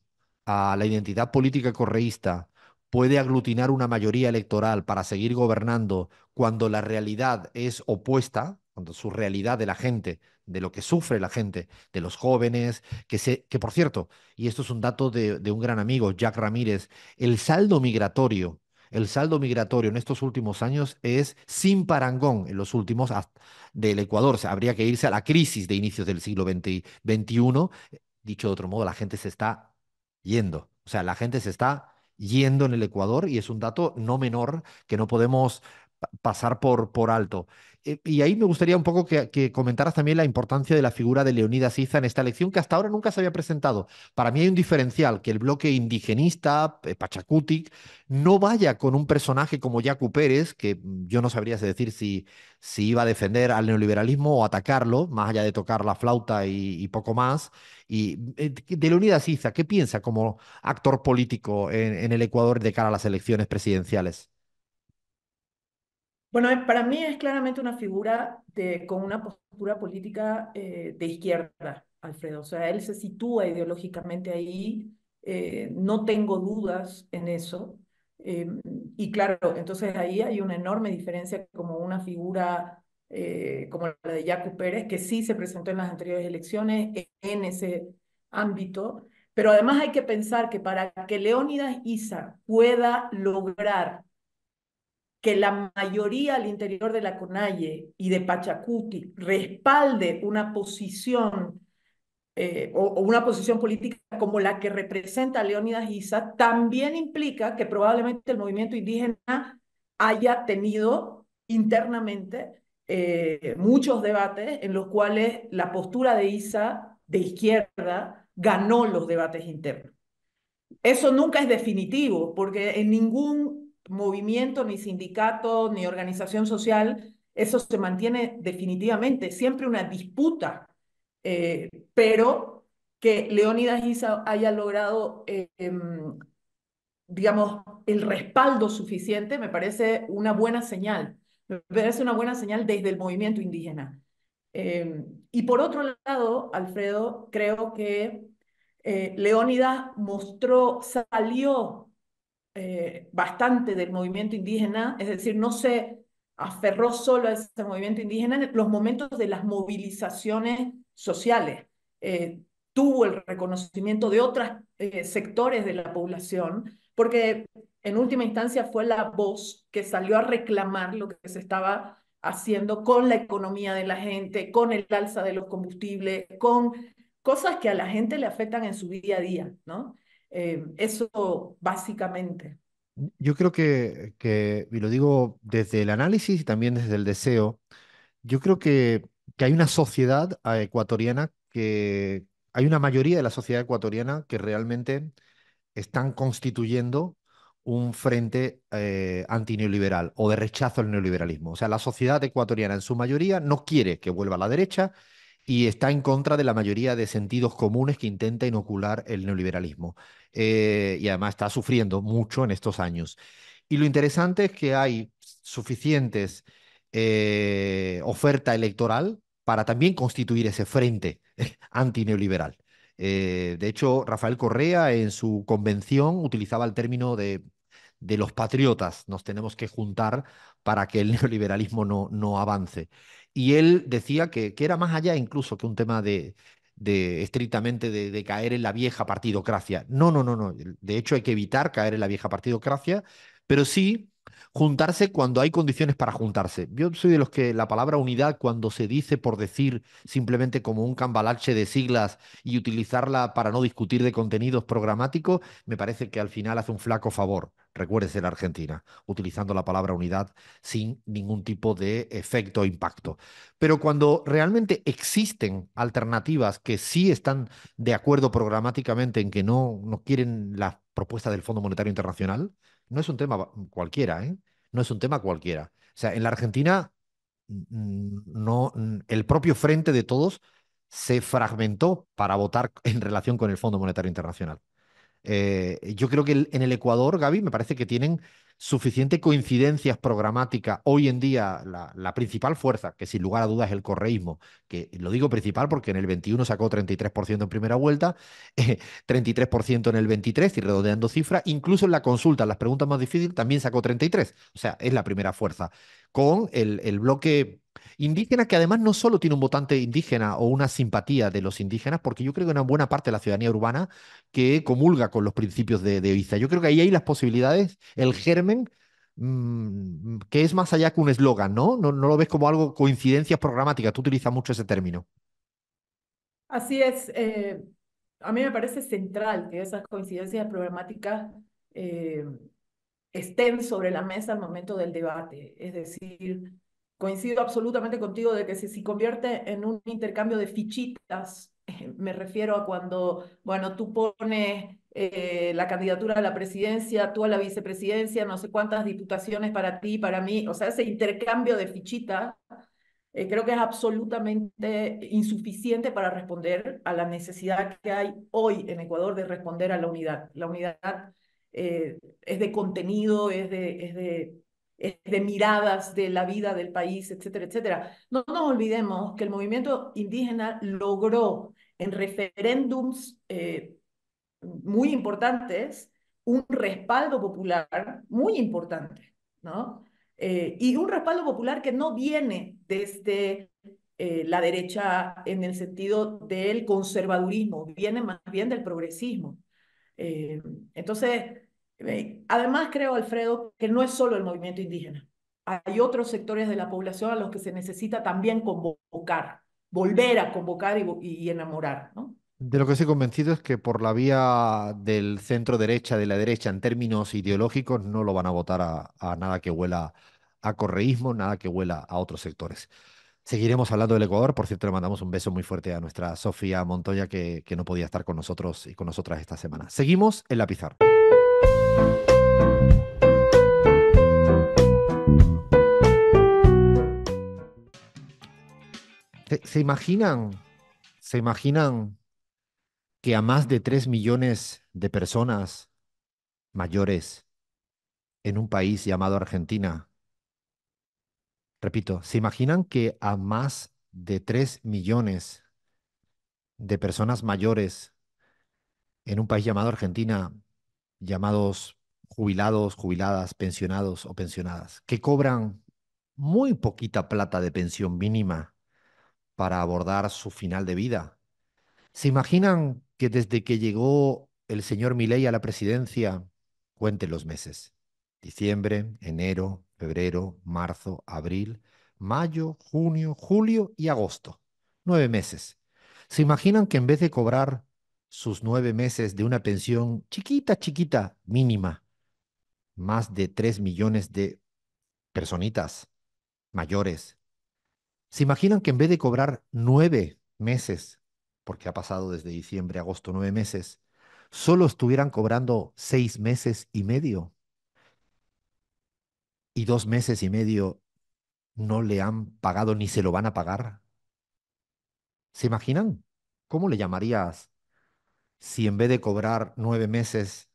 a la identidad política correísta puede aglutinar una mayoría electoral para seguir gobernando cuando la realidad es opuesta, cuando su realidad de la gente, de lo que sufre la gente, de los jóvenes, que, se, que por cierto, y esto es un dato de, de un gran amigo, Jack Ramírez, el saldo migratorio el saldo migratorio en estos últimos años es sin parangón en los últimos del Ecuador. habría que irse a la crisis de inicios del siglo XXI. Dicho de otro modo, la gente se está yendo. O sea, la gente se está yendo en el Ecuador y es un dato no menor que no podemos pasar por, por alto. Eh, y ahí me gustaría un poco que, comentaras también la importancia de la figura de Leonidas Iza en esta elección, que hasta ahora nunca se había presentado. Para mí hay un diferencial, que el bloque indigenista, eh, Pachacutic, no vaya con un personaje como Jacu Pérez, que mm, yo no sabría decir si, si iba a defender al neoliberalismo o atacarlo, más allá de tocar la flauta y, poco más. Y mm, eh, de Leonidas Iza, ¿qué piensa como actor político en el Ecuador de cara a las elecciones presidenciales? Bueno, eh, para mí es claramente una figura con una postura política eh, de izquierda, Alfredo. O sea, él se sitúa ideológicamente ahí, eh, no tengo dudas en eso. y claro, entonces ahí hay una enorme diferencia como una figura como la de Jaco Pérez, que sí se presentó en las anteriores elecciones e-, en ese ámbito. Pero además hay que pensar que para que Leónidas Isa pueda lograr que la mayoría al interior de la CONAIE y de Pachacuti respalde una posición eh, o, una posición política como la que representa Leónidas Issa, también implica que probablemente el movimiento indígena haya tenido internamente eh, muchos debates en los cuales la postura de Isa de izquierda ganó los debates internos. Eso nunca es definitivo, porque en ningún movimiento, ni sindicato, ni organización social, eso se mantiene definitivamente, siempre una disputa, eh, pero que Leónidas haya logrado, em, digamos, el respaldo suficiente, me parece una buena señal, me parece una buena señal desde el movimiento indígena. Em, y por otro lado, Alfredo, creo que eh, Leónidas mostró, salió eh, bastante del movimiento indígena, es decir, no se aferró solo a ese movimiento indígena en los momentos de las movilizaciones sociales. Eh, tuvo el reconocimiento de otros eh, sectores de la población, porque en última instancia fue la voz que salió a reclamar lo que se estaba haciendo con la economía de la gente, con el alza de los combustibles, con cosas que a la gente le afectan en su día a día, ¿no? Eh, eso básicamente. Yo creo que, que, y lo digo desde el análisis y también desde el deseo, yo creo que, que hay una sociedad eh, ecuatoriana que, hay una mayoría de la sociedad ecuatoriana que realmente están constituyendo un frente eh, antineoliberal o de rechazo al neoliberalismo. O sea, la sociedad ecuatoriana en su mayoría no quiere que vuelva a la derecha, y está en contra de la mayoría de sentidos comunes que intenta inocular el neoliberalismo. Eh, y además está sufriendo mucho en estos años. Y lo interesante es que hay suficientes eh, oferta electoral para también constituir ese frente *laughs* antineoliberal. Eh, de hecho, Rafael Correa en su convención utilizaba el término de, los patriotas, nos tenemos que juntar para que el *laughs* neoliberalismo no avance. Y él decía que, que era más allá incluso que un tema de, de estrictamente de, de, caer en la vieja partidocracia. No, no, no, no. De hecho, hay que evitar caer en la vieja partidocracia, pero sí juntarse cuando hay condiciones para juntarse. Yo soy de los que la palabra unidad, cuando se dice por decir simplemente como un cambalache de siglas y utilizarla para no discutir de contenidos programáticos, me parece que al final hace un flaco favor. Recuérdese la Argentina, utilizando la palabra unidad sin ningún tipo de efecto o impacto. Pero cuando realmente existen alternativas que sí están de acuerdo programáticamente en que no, no quieren las propuestas del Fondo Monetario Internacional, no es un tema mm, cualquiera, ¿eh? No es un tema cualquiera. O sea, en la Argentina mm, mm, no, el propio frente de todos se fragmentó para votar *laughs* en relación con el Fondo Monetario Internacional. Eh, yo creo que en el Ecuador, Gaby, me parece que tienen suficiente coincidencias programáticas. Hoy en día, la, principal fuerza, que sin lugar a dudas es el correísmo, que lo digo principal porque en el 21 sacó 33% en primera vuelta, 33% *laughs* eh, en el 23, y redondeando cifras, incluso en la consulta, en las preguntas más difíciles, también sacó 33. O sea, es la primera fuerza. Con el, el bloque Indígena que además no solo tiene un votante indígena o una simpatía de los indígenas, porque yo creo que una buena parte de la ciudadanía urbana que comulga con los principios de, de Yo creo que ahí hay las posibilidades, el germen mm, que es más allá que un eslogan, ¿no? ¿no? lo ves como algo, coincidencia programática tú utilizas mucho ese término. Así es, eh, a mí me parece central que esas coincidencias programáticas eh, estén sobre la mesa al momento del debate, es decir, coincido absolutamente contigo de que si se convierte en un intercambio de fichitas, eh, me refiero a cuando, bueno, tú pones eh, la candidatura a la presidencia, tú a la vicepresidencia, no sé cuántas diputaciones para ti, para mí, o sea, ese intercambio de fichitas eh, creo que es absolutamente insuficiente para responder a la necesidad que hay hoy en Ecuador de responder a la unidad. La unidad es de contenido, es de, es de eh, de miradas de la vida del país, etcétera, etcétera. No nos olvidemos que el movimiento indígena logró en referéndums eh, muy importantes un respaldo popular muy importante, ¿no? Eh, y un respaldo popular que no viene desde la derecha en el sentido del conservadurismo, viene más bien del progresismo. entonces, eh, además, creo, Alfredo, que no es solo el movimiento indígena. Hay otros sectores de la población a los que se necesita también convocar, volver a convocar y, enamorar. De lo que estoy convencido es que por la vía del centro derecha, de la derecha, en términos ideológicos, no lo van a votar a, nada que huela a correísmo, nada que huela a otros sectores. Seguiremos hablando del Ecuador. Por cierto, le mandamos un beso muy fuerte a nuestra Sofía Montoya, que, que no podía estar con nosotros y con nosotras esta semana. Seguimos en La Pizarra. ¿Se, imaginan? ¿Se imaginan que a más de 3 millones de personas mayores en un país llamado Argentina, repito, ¿se imaginan que a más de 3 millones de personas mayores en un país llamado Argentina llamados jubilados, jubiladas, pensionados o pensionadas, que cobran muy poquita plata de pensión mínima para abordar su final de vida. ¿Se imaginan que desde que llegó el señor Miley a la presidencia, cuente los meses, diciembre, enero, febrero, marzo, abril, mayo, junio, julio y agosto, nueve meses. ¿Se imaginan que en vez de cobrar sus nueve meses de una pensión chiquita, chiquita, mínima. Más de tres millones de personitas mayores. ¿Se imaginan que en vez de cobrar nueve meses, porque ha pasado desde diciembre, agosto, nueve meses, solo estuvieran cobrando seis meses y medio? Y dos meses y medio no le han pagado ni se lo van a pagar. ¿Se imaginan? ¿Cómo le llamarías si en vez de cobrar nueve meses,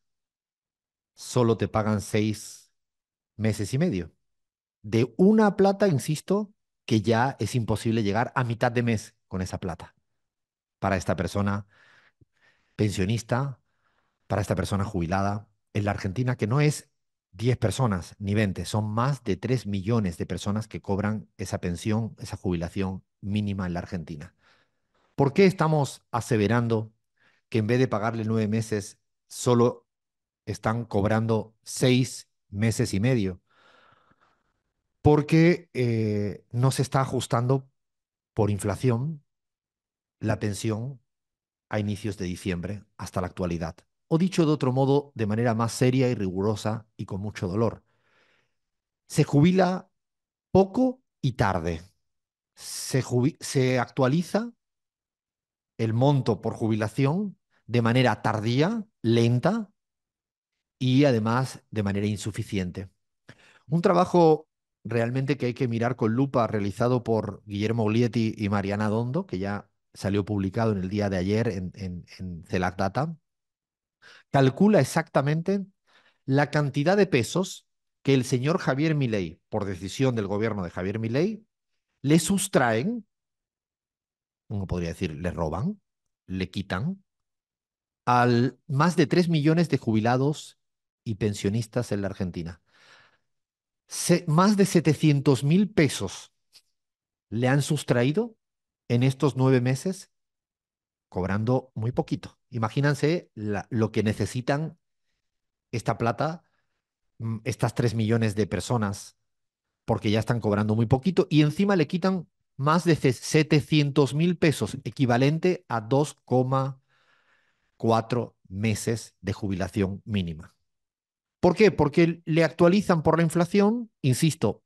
solo te pagan seis meses y medio? De una plata, insisto, que ya es imposible llegar a mitad de mes con esa plata para esta persona pensionista, para esta persona jubilada en la Argentina, que no es 10 personas ni 20, son más de 3 millones de personas que cobran esa pensión, esa jubilación mínima en la Argentina. ¿Por qué estamos aseverando que en vez de pagarle nueve meses, solo están cobrando seis meses y medio, porque eh, no se está ajustando por inflación la pensión a inicios de diciembre hasta la actualidad. O dicho de otro modo, de manera más seria y rigurosa y con mucho dolor, se jubila poco y tarde. Se, se actualiza el monto por jubilación de manera tardía, lenta y además de manera insuficiente. Un trabajo realmente que hay que mirar con lupa, realizado por Guillermo Ulietti y Mariana Dondo, que ya salió publicado en el día de ayer en, CELAC Data, calcula exactamente la cantidad de pesos que el señor Javier Milei, por decisión del gobierno de Javier Milei, le sustraen, uno podría decir, le roban, le quitan, al más de 3 millones de jubilados y pensionistas en la Argentina. más de 700 mil pesos le han sustraído en estos nueve meses, cobrando muy poquito. Imagínense lo que necesitan esta plata, mm, estas 3 millones de personas, porque ya están cobrando muy poquito y encima le quitan más de 700 mil pesos, equivalente a 2,5 cuatro meses de jubilación mínima. ¿Por qué? Porque le actualizan por la inflación, insisto,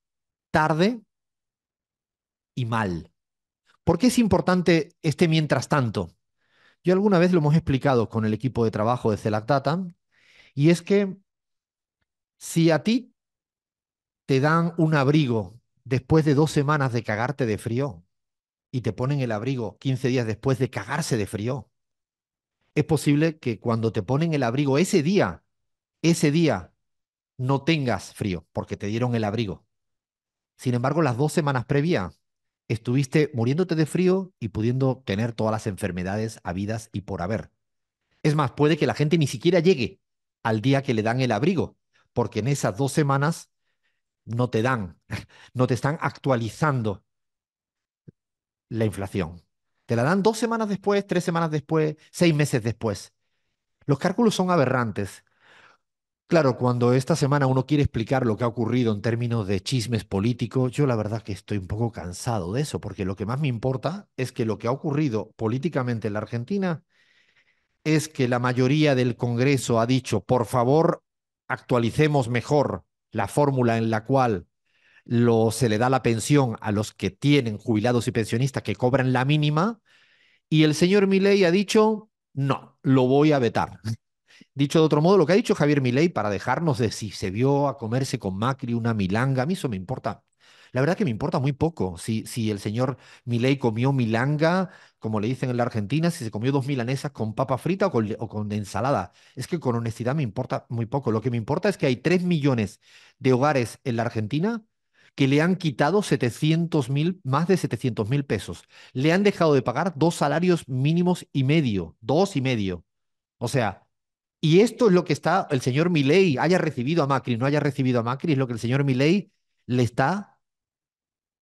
tarde y mal. ¿Por qué es importante este mientras tanto? Yo alguna vez lo hemos explicado con el equipo de trabajo de Celac Data, y es que si a ti te dan un abrigo después de dos semanas de cagarte de frío y te ponen el abrigo 15 días después de cagarse de frío, es posible que cuando te ponen el abrigo ese día, ese día, no tengas frío porque te dieron el abrigo. Sin embargo, las dos semanas previas estuviste muriéndote de frío y pudiendo tener todas las enfermedades habidas y por haber. Es más, puede que la gente ni siquiera llegue al día que le dan el abrigo, porque en esas dos semanas no te dan, *laughs* no te están actualizando la inflación. Se la dan dos semanas después, tres semanas después, seis meses después. Los cálculos son aberrantes. Claro, cuando esta semana uno quiere explicar lo que ha ocurrido en términos de chismes políticos, yo la verdad que estoy un poco cansado de eso, porque lo que más me importa es que lo que ha ocurrido políticamente en la Argentina es que la mayoría del Congreso ha dicho, por favor, actualicemos mejor la fórmula en la cual se le da la pensión a los que tienen jubilados y pensionistas que cobran la mínima, y el señor Milei ha dicho, no, lo voy a vetar. Dicho de otro modo, lo que ha dicho Javier Milei para dejarnos de si se vio a comerse con Macri una milanga, a mí eso me importa. La verdad que me importa muy poco si, si el señor Milei comió milanga, como le dicen en la Argentina, si se comió dos milanesas con papa frita o con ensalada. Es que con honestidad me importa muy poco. Lo que me importa es que hay tres millones de hogares en la Argentina que le han quitado 700 más de 700 mil pesos. Le han dejado de pagar dos salarios mínimos y medio, dos y medio. O sea, y esto es lo que está el señor Milei, haya recibido a Macri, no haya recibido a Macri, es lo que el señor Milei le está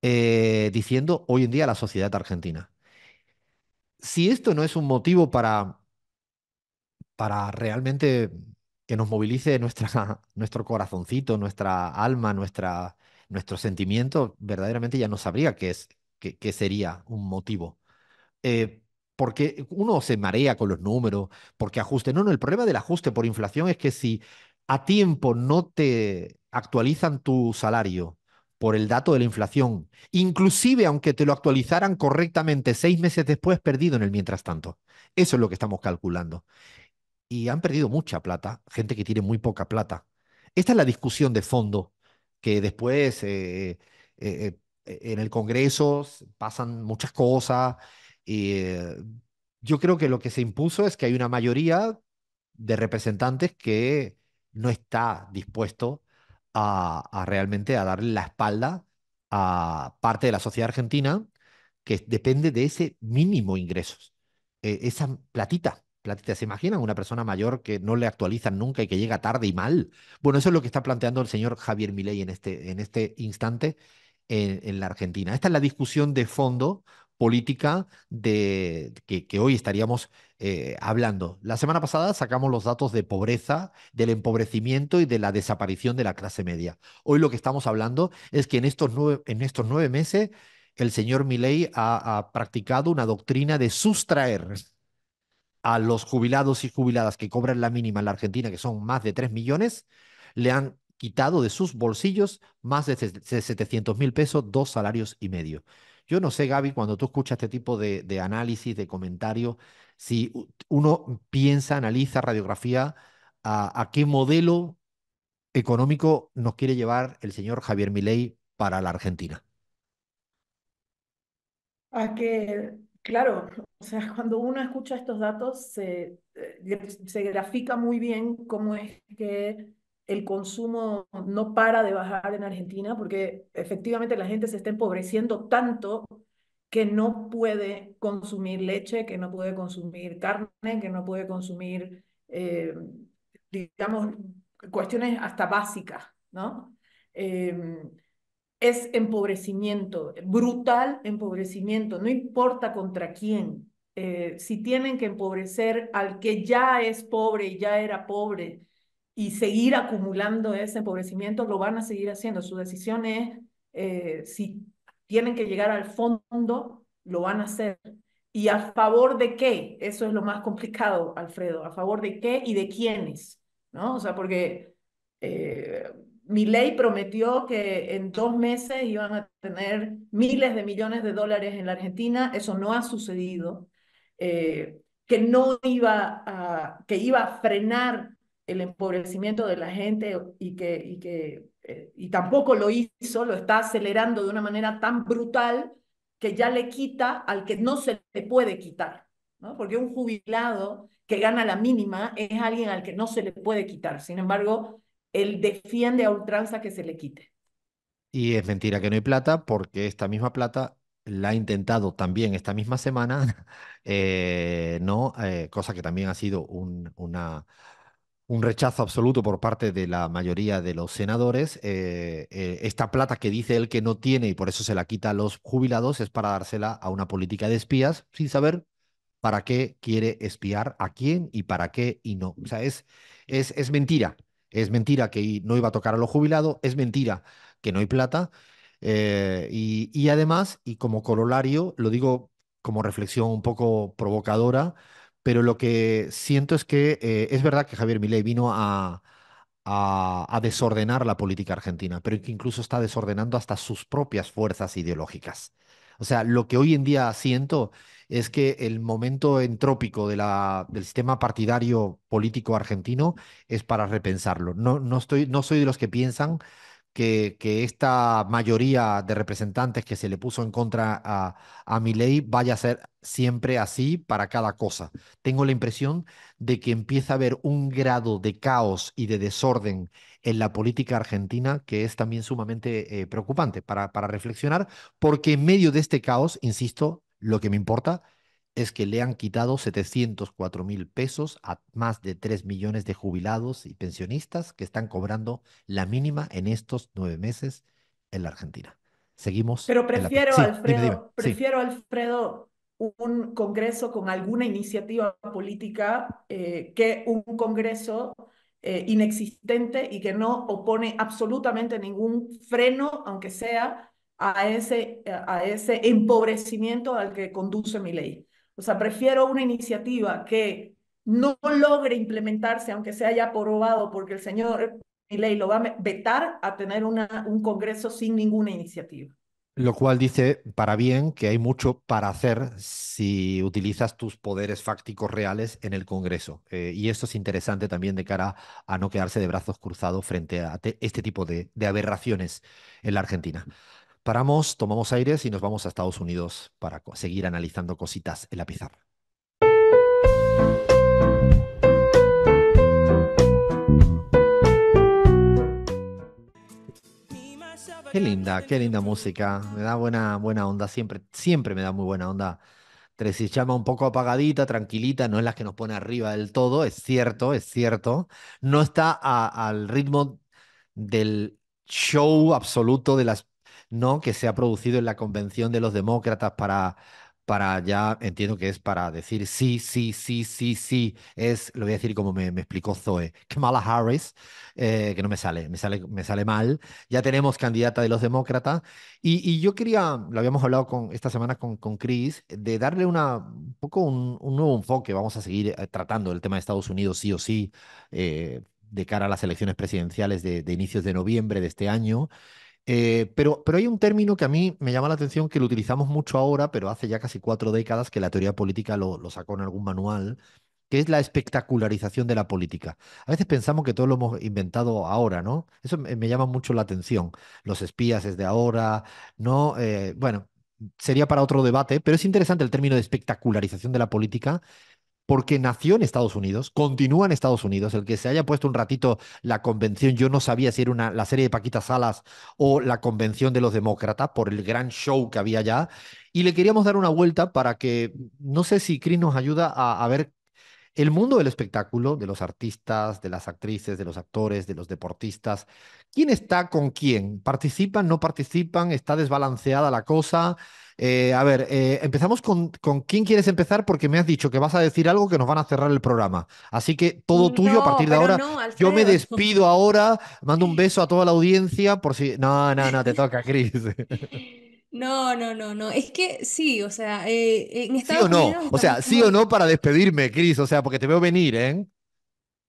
eh, diciendo hoy en día a la sociedad argentina. Si esto no es un motivo para, para realmente que nos movilice *laughs* nuestro corazoncito, nuestra alma, nuestra, nuestro sentimiento verdaderamente ya no sabría qué, es, qué, sería un motivo. Eh, porque uno se marea con los números, porque ajuste. No, no, el problema del ajuste por inflación es que si a tiempo no te actualizan tu salario por el dato de la inflación, inclusive aunque te lo actualizaran correctamente seis meses después, perdido en el mientras tanto. Eso es lo que estamos calculando. Y han perdido mucha plata, gente que tiene muy poca plata. Esta es la discusión de fondo que después eh, eh, eh, en el Congreso pasan muchas cosas. yo creo que lo que se impuso es que hay una mayoría de representantes que no está dispuesto a, realmente a darle la espalda a parte de la sociedad argentina que depende de ese mínimo ingresos, e, esa platita Platita, ¿se imaginan una persona mayor que no le actualizan nunca y que llega tarde y mal? Bueno, eso es lo que está planteando el señor Javier Milei en este, en este instante en, la Argentina. Esta es la discusión de fondo política de, que, hoy estaríamos eh, hablando. La semana pasada sacamos los datos de pobreza, del empobrecimiento y de la desaparición de la clase media. Hoy lo que estamos hablando es que en estos nueve, en estos meses el señor Milei ha, ha practicado una doctrina de sustraer a los jubilados y jubiladas que cobran la mínima en la Argentina, que son más de 3 millones, le han quitado de sus bolsillos más de 700 mil pesos, dos salarios y medio. Yo no sé, Gaby, cuando tú escuchas este tipo de, análisis, de comentario, si uno piensa, analiza radiografía, a, qué modelo económico nos quiere llevar el señor Javier Milei para la Argentina. A qué... Claro, o sea, cuando uno escucha estos datos, se, eh, se grafica muy bien cómo es que el consumo no para de bajar en Argentina, porque efectivamente la gente se está empobreciendo tanto que no puede consumir leche, que no puede consumir carne, que no puede consumir, eh, digamos, cuestiones hasta básicas, ¿no? Eh, es empobrecimiento, brutal empobrecimiento, no importa contra quién. Eh, si tienen que empobrecer al que ya es pobre y ya era pobre y seguir acumulando ese empobrecimiento, lo van a seguir haciendo. Su decisión es, eh, si tienen que llegar al fondo, lo van a hacer. ¿Y a favor de qué? Eso es lo más complicado, Alfredo. ¿A favor de qué y de quiénes? ¿No? O sea, porque... Eh, mi ley prometió que en dos meses iban a tener miles de millones de dólares en la Argentina, eso no ha sucedido, eh, que no iba a, que iba a frenar el empobrecimiento de la gente y que, y que eh, y tampoco lo hizo, lo está acelerando de una manera tan brutal que ya le quita al que no se le puede quitar, ¿no? Porque un jubilado que gana la mínima es alguien al que no se le puede quitar. Sin embargo, él defiende a ultranza que se le quite. Y es mentira que no hay plata porque esta misma plata la ha intentado también esta misma semana, *laughs* eh, ¿no? Eh, cosa que también ha sido un, un rechazo absoluto por parte de la mayoría de los senadores. Eh, esta plata que dice él que no tiene y por eso se la quita a los jubilados es para dársela a una política de espías sin saber para qué quiere espiar a quién y para qué y no. O sea, es, es, es mentira. Es mentira que no iba a tocar a los jubilados, es mentira que no hay plata. Eh, y, además, y como corolario, lo digo como reflexión un poco provocadora, pero lo que siento es que eh, es verdad que Javier Milei vino a, a, a, desordenar la política argentina, pero que incluso está desordenando hasta sus propias fuerzas ideológicas. O sea, lo que hoy en día siento es que el momento entrópico del sistema partidario político argentino es para repensarlo. No, estoy, no soy de los que piensan que, esta mayoría de representantes que se le puso en contra a, mi ley vaya a ser siempre así para cada cosa. Tengo la impresión de que empieza a haber un grado de caos y de desorden en la política argentina que es también sumamente eh, preocupante para reflexionar, porque en medio de este caos, insisto, lo que me importa es que le han quitado 704 mil pesos a más de 3 millones de jubilados y pensionistas que están cobrando la mínima en estos nueve meses en la Argentina. Seguimos. Pero prefiero, Alfredo, prefiero Alfredo, un Congreso con alguna iniciativa política eh, que un Congreso eh, inexistente y que no opone absolutamente ningún freno, aunque sea a ese, a ese empobrecimiento al que conduce mi ley. O sea, prefiero una iniciativa que no logre implementarse, aunque se haya aprobado, porque el señor mi ley lo va a vetar a tener un Congreso sin ninguna iniciativa. Lo cual dice, para bien, que hay mucho para hacer si utilizas tus poderes fácticos reales en el Congreso. Eh, y esto es interesante también de cara a no quedarse de brazos cruzados frente a este tipo de aberraciones en la Argentina. Paramos, tomamos aires y nos vamos a Estados Unidos para seguir analizando cositas en la pizarra. Qué linda, qué linda música. Me da buena, buena onda, siempre, siempre me da muy buena onda. Tres y llama un poco apagadita, tranquilita, no es la que nos pone arriba del todo, es cierto, es cierto. No está al ritmo del show absoluto de las ¿no? que se ha producido en la convención de los demócratas para, para ya, entiendo que es para decir sí, sí, sí, sí, sí, es, lo voy a decir como me, explicó Zoe, Kamala Harris, eh, que no me sale, me sale, me sale mal, ya tenemos candidata de los demócratas, y, yo quería, lo habíamos hablado con, esta semana con, con Chris, de darle una, un poco un, nuevo enfoque, vamos a seguir eh, tratando el tema de Estados Unidos sí o sí, eh, de cara a las elecciones presidenciales de, de inicios de noviembre de este año, eh, pero, pero hay un término que a mí me llama la atención que lo utilizamos mucho ahora, pero hace ya casi cuatro décadas que la teoría política lo, sacó en algún manual, que es la espectacularización de la política. A veces pensamos que todo lo hemos inventado ahora, ¿no? Eso me, llama mucho la atención. Los espías es de ahora, ¿no? Eh, bueno, sería para otro debate, pero es interesante el término de espectacularización de la política porque nació en Estados Unidos, continúa en Estados Unidos. El que se haya puesto un ratito la convención, yo no sabía si era una, la serie de Paquita Salas o la convención de los demócratas por el gran show que había allá. Y le queríamos dar una vuelta para que, no sé si Chris nos ayuda a, a ver el mundo del espectáculo, de los artistas, de las actrices, de los actores, de los deportistas, ¿quién está con quién? ¿Participan, no participan? ¿Está desbalanceada la cosa? Eh, a ver, eh, empezamos con, quién quieres empezar porque me has dicho que vas a decir algo que nos van a cerrar el programa. Así que todo mm, tuyo a partir de ahora. yo me despido ahora, mando un *laughs* beso a toda la audiencia por si... No, no, no, te toca, Cris. *laughs* No, no, no, no. Es que sí, o sea, eh, en ¿Sí o no? O sea, sí o no para despedirme, Cris, o sea, porque te veo venir, ¿eh?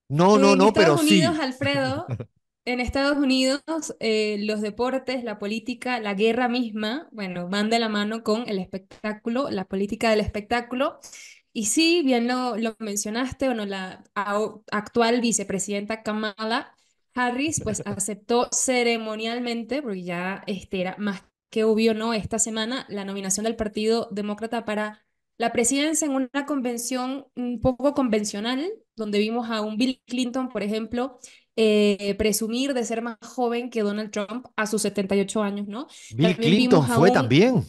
No, no, no, Estados pero Unidos, Alfredo, *laughs* en Estados Unidos eh, los deportes, la política, la guerra misma, bueno, van de la mano con el espectáculo, la política del espectáculo. Y sí, bien lo, lo mencionaste, bueno, la actual vicepresidenta Kamala Harris pues *laughs* aceptó ceremonialmente, porque ya este, era más que obvio, ¿no? Esta semana la nominación del Partido Demócrata para la presidencia en una convención un poco convencional, donde vimos a un Bill Clinton, por ejemplo, eh, presumir de ser más joven que Donald Trump a sus 78 años, ¿no? Bill Clinton fue también.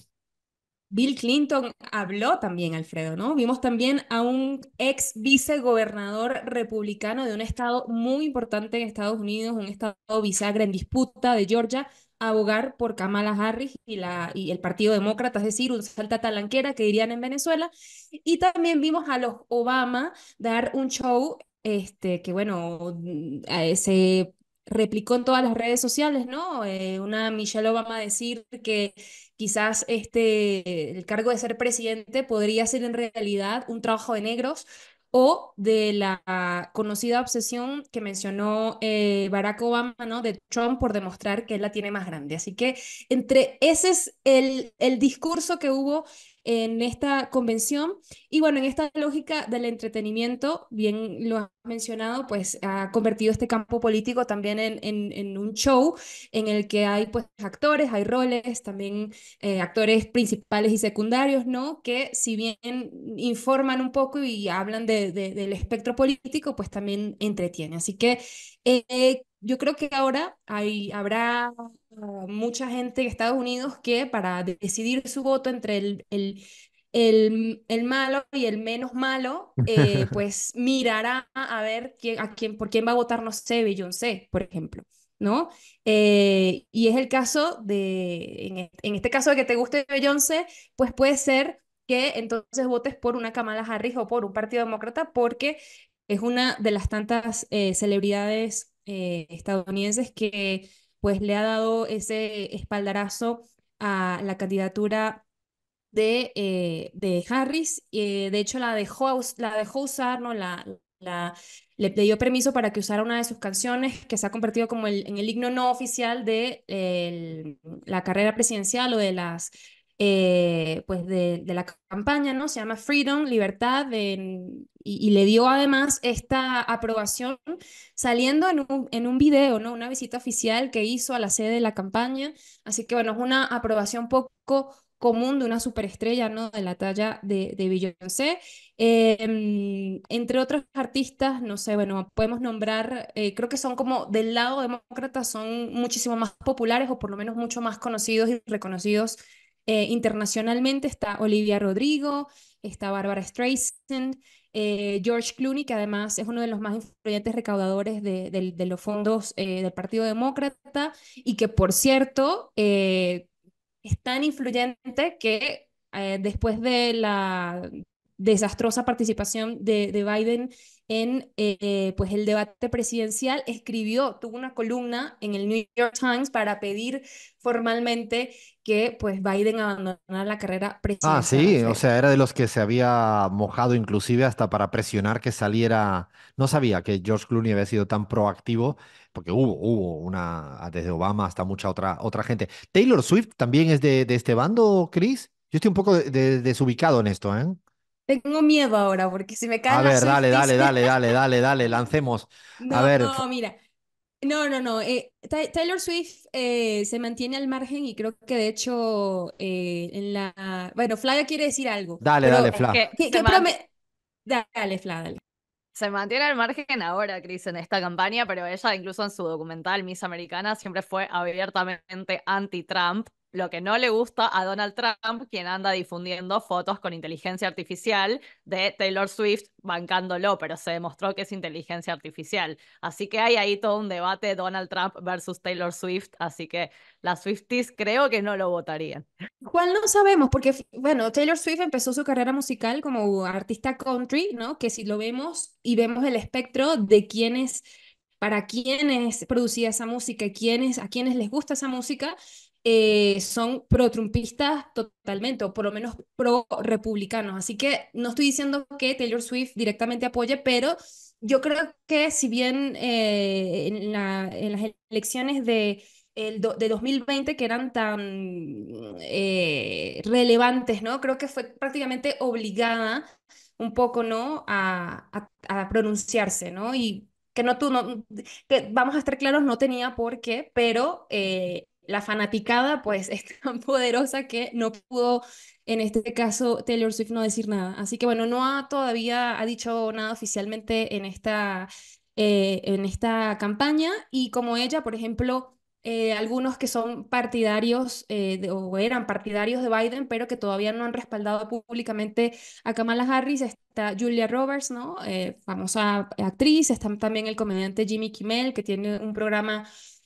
Bill Clinton habló también, Alfredo, ¿no? Vimos también a un ex vicegobernador republicano de un estado muy importante en Estados Unidos, un estado bisagra en disputa de Georgia, abogar por Kamala Harris y, la, y el Partido Demócrata, es decir, un salta talanquera que dirían en Venezuela. Y también vimos a los Obama dar un show este, que bueno, se replicó en todas las redes sociales, ¿no? Eh, una Michelle Obama decir que quizás este, el cargo de ser presidente podría ser en realidad un trabajo de negros o de la conocida obsesión que mencionó eh, Barack Obama, ¿no? De Trump por demostrar que él la tiene más grande. Así que entre ese es el, el discurso que hubo en esta convención. Y bueno, en esta lógica del entretenimiento, bien lo ha mencionado, pues ha convertido este campo político también en, en, un show en el que hay pues actores, hay roles, también eh, actores principales y secundarios, ¿no? Que si bien informan un poco y hablan de, del espectro político, pues también entretiene. Así que... Eh, yo creo que ahora hay, habrá ah, mucha gente en Estados Unidos que para decidir su voto entre el, el, el, malo y el menos malo, eh, *laughs* pues mirará a ver quién, a quién, por quién va a votar, no sé, Beyoncé, por ejemplo. ¿no? Eh, y es el caso de, e, en, este caso de que te guste Beyoncé, pues puede ser que entonces votes por una Kamala Harris o por un partido demócrata porque es una de las tantas eh, celebridades eh, estadounidenses que pues le ha dado ese espaldarazo a la candidatura de, eh, de Harris. y eh, de hecho, la dejó, la dejó usar, ¿no? La, le pidió permiso para que usara una de sus canciones que se ha convertido como el, en el himno no oficial de la carrera presidencial o de las pues de, la campaña, ¿no? Se llama Freedom, Libertad, en, y, le dio además esta aprobación saliendo en un, en un video, ¿no? Una visita oficial que hizo a la sede de la campaña. Así que bueno, es una aprobación poco común de una superestrella, ¿no? De la talla de, de Beyoncé. Eh, entre otros artistas, no sé, bueno, podemos nombrar, eh, creo que son como del lado demócrata, son muchísimo más populares o por lo menos mucho más conocidos y reconocidos eh, internacionalmente. Está Olivia Rodrigo, está Barbara Streisand, eh, George Clooney, que además es uno de los más influyentes recaudadores de, los fondos eh, del Partido Demócrata y que, por cierto, eh, es tan influyente que después de la desastrosa participación de, de Biden en eh, pues el debate presidencial, escribió, tuvo una columna en el New York Times para pedir formalmente que pues Biden abandonara la carrera ah, presidencial. Ah, sí, o sea, era de los que se había mojado inclusive hasta para presionar que saliera. No sabía que George Clooney había sido tan proactivo, porque hubo, hubo una, desde Obama hasta mucha otra, otra gente. Taylor Swift también es de, este bando, Chris. Yo estoy un poco desubicado en esto, ¿eh? Tengo miedo ahora porque se me cae. A ver, dale, dale, dale, dale, dale, dale, lancemos. *laughs* No, No, mira. No, no, no. Eh, Taylor Swift eh, se mantiene al margen y creo que de hecho eh, en la. Bueno, Flavia quiere decir algo. Dale, dale, Es Dale, Flaya, dale. Se mantiene al margen ahora, Chris, en esta campaña, pero ella, incluso en su documental Miss Americana, siempre fue abiertamente anti-Trump lo que no le gusta a Donald Trump, quien anda difundiendo fotos con inteligencia artificial de Taylor Swift bancándolo, pero se demostró que es inteligencia artificial. Así que hay ahí todo un debate Donald Trump versus Taylor Swift, así que las Swifties creo que no lo votarían. Cuál no sabemos, porque bueno, Taylor Swift empezó su carrera musical como artista country, ¿no? Que si lo vemos y vemos el espectro de quiénes para quienes producía esa música y quiénes, a quienes les gusta esa música, eh, son pro-trumpistas totalmente, o por lo menos pro-republicanos. Así que no estoy diciendo que Taylor Swift directamente apoye, pero yo creo que si bien eh, en, la, en, las elecciones de, el de 2020, que eran tan eh, relevantes, ¿no? Creo que fue prácticamente obligada un poco, ¿no? A, pronunciarse, ¿no? Y que no tú, no, vamos a estar claros, no tenía por qué, pero la fanaticada pues *laughs* es tan poderosa que no pudo en este caso Taylor Swift no decir nada. Así que bueno, no ha todavía ha dicho nada oficialmente en esta, eh, en esta campaña y como ella, por ejemplo, eh, algunos que son partidarios eh, o eran partidarios de Biden, pero que todavía no han respaldado públicamente a Kamala Harris, está Julia Roberts, ¿no? famosa actriz, está también el comediante Jimmy Kimmel, que tiene un programa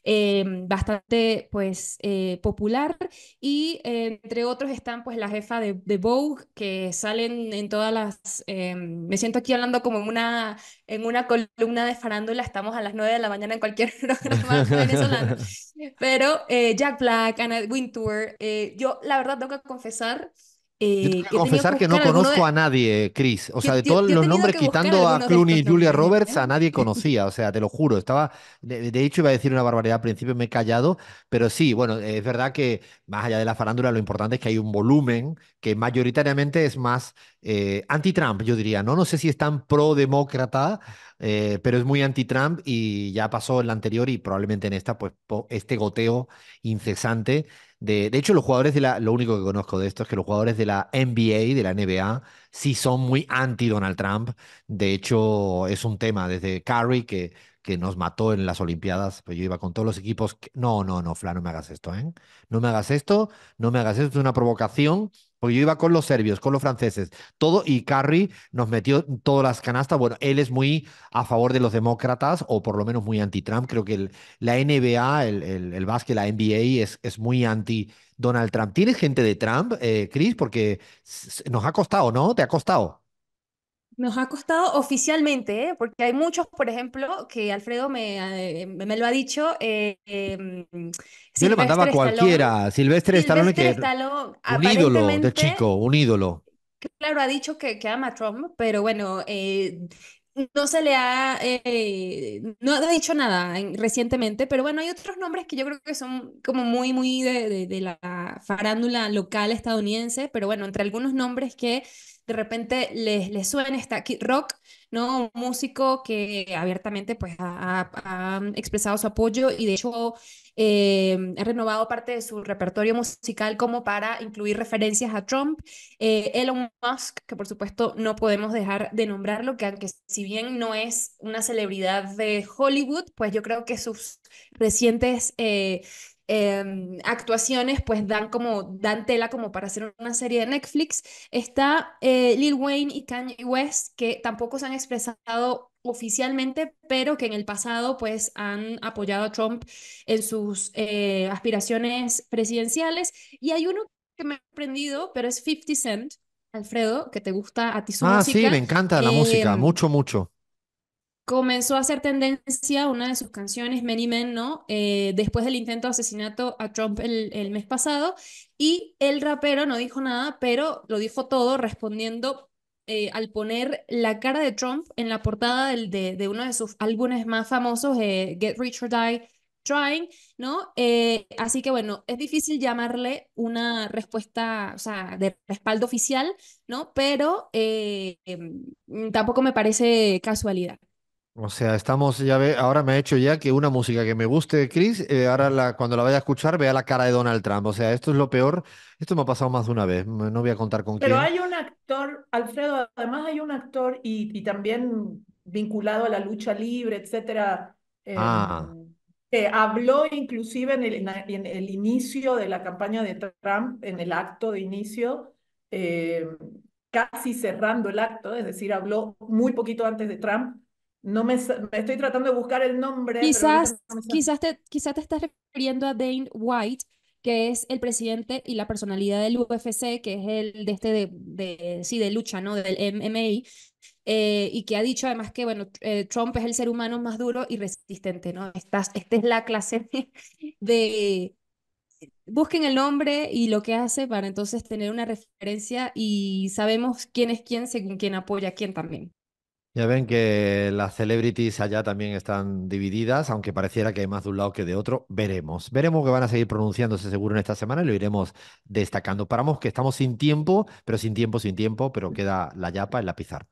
Em, bastante pues, eh, popular. Y eh, entre otros están pues, la jefa de, Vogue, que salen en todas las... Em, me siento aquí hablando como en una, en una columna de farándula, estamos a las 9 de la mañana en cualquier *laughs* programa venezolano. *laughs* Pero eh, Jack Black, Anna Wintour, yo la verdad tengo que confesar eh, confesar que, no conozco a nadie, Chris. O sea, de todos los nombres, quitando a Clooney y Julia Roberts, a nadie conocía. O sea, te lo juro. Estaba, de, hecho, iba a decir una barbaridad al principio, me he callado. Pero sí, bueno, es verdad que más allá de la farándula, lo importante es que hay un volumen que mayoritariamente es más eh, anti-Trump, yo diría. No, no sé si es tan pro-demócrata, eh, pero es muy anti-Trump y ya pasó en la anterior y probablemente en esta, pues este goteo incesante de, hecho, los jugadores de la, lo único que conozco de esto es que los jugadores de la NBA, de la NBA, sí son muy anti Donald Trump. De hecho, es un tema desde Curry que, que nos mató en las Olimpiadas, pues yo iba con todos los equipos. No, no, no, Fla, no me hagas esto, ¿eh? No me hagas esto, no me hagas esto, es una provocación porque yo iba con los serbios, con los franceses, todo, y Carrie nos metió todas las canastas. Bueno, él es muy a favor de los demócratas, o por lo menos muy anti-Trump. Creo que la NBA, el, el, básquet, la NBA es, muy anti-Donald Trump. ¿Tienes gente de Trump, eh, Chris? Porque nos ha costado, ¿no? ¿Te ha costado? Nos ha costado oficialmente, ¿eh? porque hay muchos, por ejemplo, que Alfredo me, eh, lo ha dicho. Eh, em, Yo le mandaba a cualquiera, Silvestre, Silvestre Stallone, que Stallone, un ídolo de chico, un ídolo. Claro, ha dicho que, que ama a Trump, pero bueno, eh, no se le ha, no ha dicho nada recientemente, pero bueno, hay otros nombres que yo creo que son como muy, muy de, la farándula local estadounidense, pero bueno, entre algunos nombres que de repente les, les suena esta Kid Rock, ¿no? Un músico que abiertamente pues ha, expresado su apoyo y de hecho eh, ha renovado parte de su repertorio musical como para incluir referencias a Trump. Eh, Elon Musk, que por supuesto no podemos dejar de nombrarlo, que aunque si bien no es una celebridad de Hollywood, pues yo creo que sus recientes... Eh, Em, actuaciones, pues dan como, dan tela como para hacer una serie de Netflix. Está eh, Lil Wayne y Kanye West, que tampoco se han expresado oficialmente, pero que en el pasado pues han apoyado a Trump en sus eh, aspiraciones presidenciales. Y hay uno que me ha prendido pero es 50 Cent, Alfredo, que te gusta a ti su ah, sí, me encanta la música, em, mucho, mucho comenzó a hacer tendencia una de sus canciones, Many Men, ¿no? Eh, después del intento de asesinato a Trump el, el, mes pasado. Y el rapero no dijo nada, pero lo dijo todo respondiendo eh, al poner la cara de Trump en la portada del, de, de, uno de sus álbumes más famosos, eh, Get Rich or Die Trying, ¿no? así que bueno, es difícil llamarle una respuesta, o sea, de respaldo oficial, ¿no? Pero em, tampoco me parece casualidad. O sea, estamos, ya ve, ahora me ha hecho ya que una música que me guste de Chris, eh, ahora la, cuando la vaya a escuchar vea la cara de Donald Trump. O sea, esto es lo peor. Esto me ha pasado más de una vez. No voy a contar con Pero hay un actor, Alfredo, además hay un actor y, y también vinculado a la lucha libre, etcétera. Eh, ah. que habló inclusive en el, en el, inicio de la campaña de Trump, en el acto de inicio, eh, casi cerrando el acto, es decir, habló muy poquito antes de Trump no me, estoy tratando de buscar el nombre. Quizás, quizás, te, quizás te estás refiriendo a Dane White, que es el presidente y la personalidad del UFC, que es el de este de, sí, de lucha, ¿no? Del MMA, eh, y que ha dicho además que, bueno, eh, Trump es el ser humano más duro y resistente, ¿no? Esta, es la clase de, Busquen el nombre y lo que hace para entonces tener una referencia y sabemos quién es quién según quién apoya a quién también. Ya ven que las celebrities allá también están divididas, aunque pareciera que hay más de un lado que de otro. Veremos. Veremos que van a seguir pronunciándose seguro en esta semana y lo iremos destacando. Paramos que estamos sin tiempo, pero sin tiempo, sin tiempo, pero queda la yapa en la pizarra.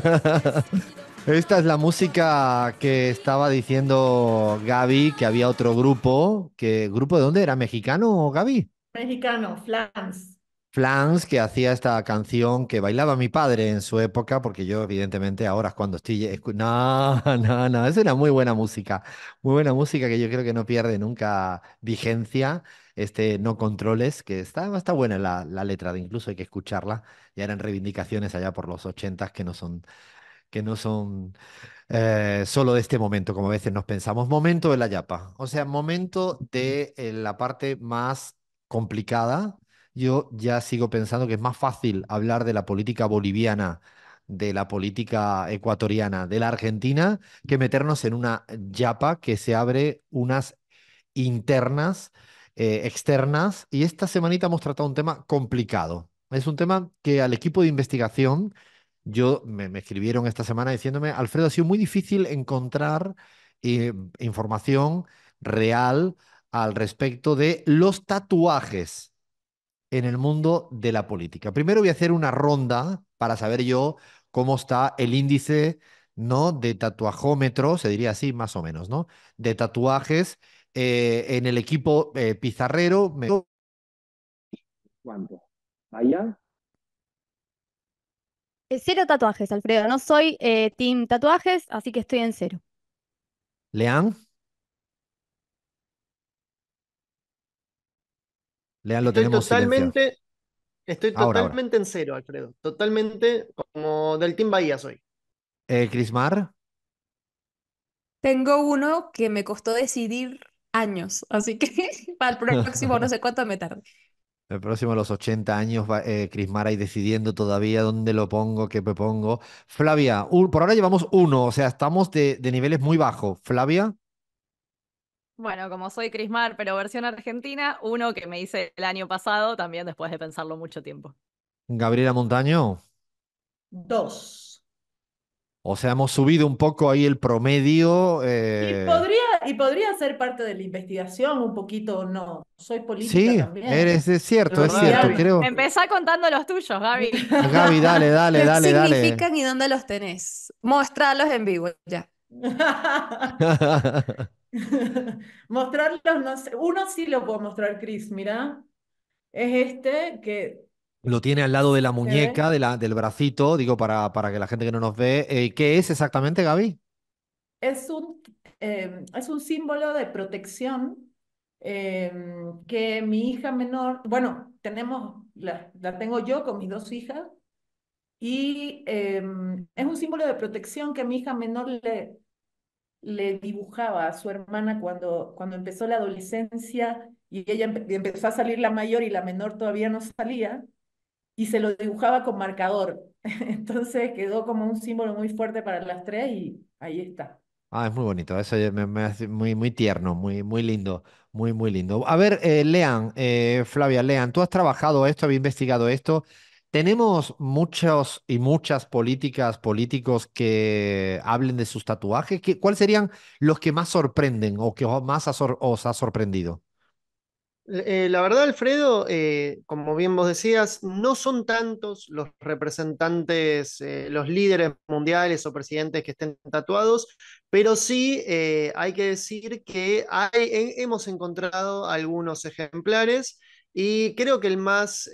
*laughs* Esta es la música que estaba diciendo Gaby, que había otro grupo, que grupo de dónde era mexicano, o Gaby? Mexicano, Flans. Flans, que hacía esta canción que bailaba mi padre en su época, porque yo evidentemente ahora cuando estoy... No, *laughs* no, no, es una muy buena música, muy buena música que yo creo que no pierde nunca vigencia este No Controles, que está, está buena la, letra, de incluso hay que escucharla, ya eran reivindicaciones allá por los ochentas que no son que no son eh, solo de este momento, como a veces nos pensamos. Momento de la yapa, o sea, momento de eh, la parte más complicada. Yo ya sigo pensando que es más fácil hablar de la política boliviana, de la política ecuatoriana, de la Argentina, que meternos en una yapa que se abre unas internas eh, externas y esta semanita hemos tratado un tema complicado. Es un tema que al equipo de investigación, yo me, escribieron esta semana diciéndome, Alfredo, ha sido muy difícil encontrar eh, información real al respecto de los tatuajes en el mundo de la política. Primero voy a hacer una ronda para saber yo cómo está el índice ¿no? de tatuajómetro, se diría así más o menos, ¿no? de tatuajes eh, en el equipo eh, pizarrero. ¿Cuánto? ¿Allá? Eh, cero tatuajes, Alfredo. No soy team tatuajes, así que estoy en cero. ¿Lean? Lean lo tenemos totalmente, Estoy totalmente en cero, Alfredo. Totalmente como del team Bahía soy. Eh, Crismar. Tengo uno que me costó decidir años, así que *laughs* para el próximo no *laughs* sé cuánto me tarde. El próximo, los 80 años, eh, Crismar ahí decidiendo todavía dónde lo pongo, qué me pongo. Flavia, por ahora llevamos uno, o sea, estamos de, niveles muy bajos. Flavia. Bueno, como soy Crismar pero versión argentina, uno que me hice el año pasado, también después de pensarlo mucho tiempo. Gabriela Montaño. Dos. O sea, hemos subido un poco ahí el promedio. Eh, y podría ser parte de la investigación un poquito o no. Soy política sí, también. Eres, es cierto, es cierto, creo. Empezá contando los tuyos, Gaby. *laughs* Gaby, dale, dale, dale, ¿Qué significan y dónde los tenés? Mostralos en vivo ya. *laughs* Mostrarlos, no sé. Uno sí lo puedo mostrar, Chris, mira. Es este que lo tiene al lado de la muñeca, de la, del bracito, digo, para, para que la gente que no nos ve. Eh, ¿Qué es exactamente, Gaby? Es un Em, es un símbolo de protección em, que mi hija menor, bueno, tenemos, la, tengo yo con mis dos hijas, y em, es un símbolo de protección que mi hija menor le, le dibujaba a su hermana cuando, cuando empezó la adolescencia y ella empezó a salir la mayor y la menor todavía no salía, y se lo dibujaba con marcador. *laughs* Entonces quedó como un símbolo muy fuerte para las tres y ahí está. Ah, es muy bonito, eso me, hace muy, muy tierno, muy, muy lindo, muy, muy lindo. A ver, eh, Lean, eh, Flavia, Lean, tú has trabajado esto, has investigado esto. Tenemos muchos y muchas políticas, políticos que hablen de sus tatuajes. ¿Cuáles serían los que más sorprenden o que más os ha sorprendido? Eh, la verdad, Alfredo, eh, como bien vos decías, no son tantos los representantes, eh, los líderes mundiales o presidentes que estén tatuados, pero sí hay que decir que hemos encontrado algunos ejemplares y creo que el más...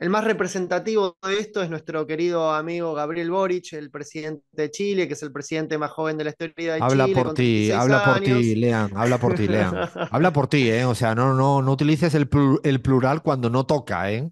El más representativo de esto es nuestro querido amigo Gabriel Boric, el presidente de Chile, que es el presidente más joven de la historia de habla Por ti, habla por ti, Lean, habla por ti, Lean. *laughs* habla por ti, ¿eh? O sea, no, no, no utilices el, el plural cuando no toca, ¿eh?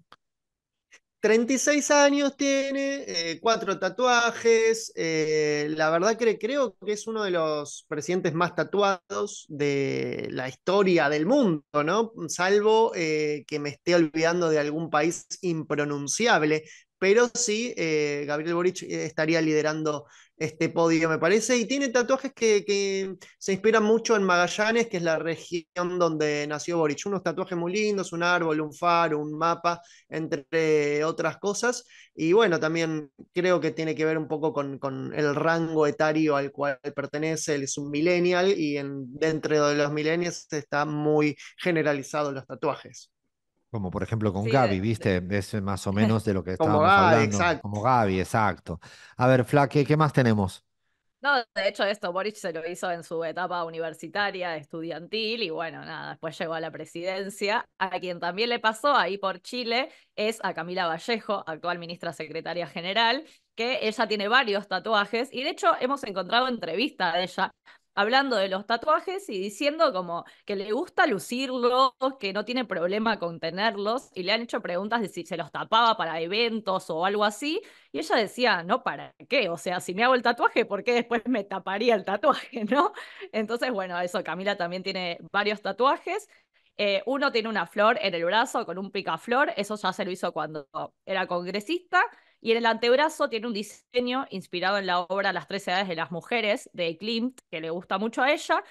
36 años tiene, eh, cuatro tatuajes, eh, la verdad que creo que es uno de los presidentes más tatuados de la historia del mundo, ¿no? Salvo eh, que me esté olvidando de algún país impronunciable, pero sí eh, Gabriel Boric eh, estaría liderando este podio, me parece, y tiene tatuajes que, se inspiran mucho en Magallanes, que es la región donde nació Boric. Unos tatuajes muy lindos, un árbol, un faro, un mapa, entre otras cosas. Y bueno, también creo que tiene que ver un poco con, el rango etario al cual pertenece, él es un millennial y en, dentro de los millennials está muy generalizado los tatuajes. Como por ejemplo con Gaby, ¿viste? Es eh, más o *laughs* menos de lo que estábamos hablando. Exacto. Como Gaby, exacto. A ver, Flaque, ¿qué más tenemos? No, de hecho esto Boric se lo hizo en su etapa universitaria, estudiantil, y bueno, nada, después llegó a la presidencia. A quien también le pasó ahí por Chile es a Camila Vallejo, actual ministra secretaria general, que ella tiene varios tatuajes, y de hecho hemos encontrado entrevista de ella hablando de los tatuajes y diciendo como que le gusta lucirlos, que no tiene problema con tenerlos, y le han hecho preguntas de si se los tapaba para eventos o algo así, y ella decía, no, ¿para qué? O sea, si me hago el tatuaje, ¿por qué después me taparía el tatuaje, *laughs* no? Entonces, bueno, eso, Camila también tiene varios tatuajes, eh, uno tiene una flor en el brazo con un picaflor, eso ya se lo hizo cuando era congresista. Y en el antebrazo tiene un diseño inspirado en la obra Las tres edades de las mujeres de Klimt, que le gusta mucho a ella.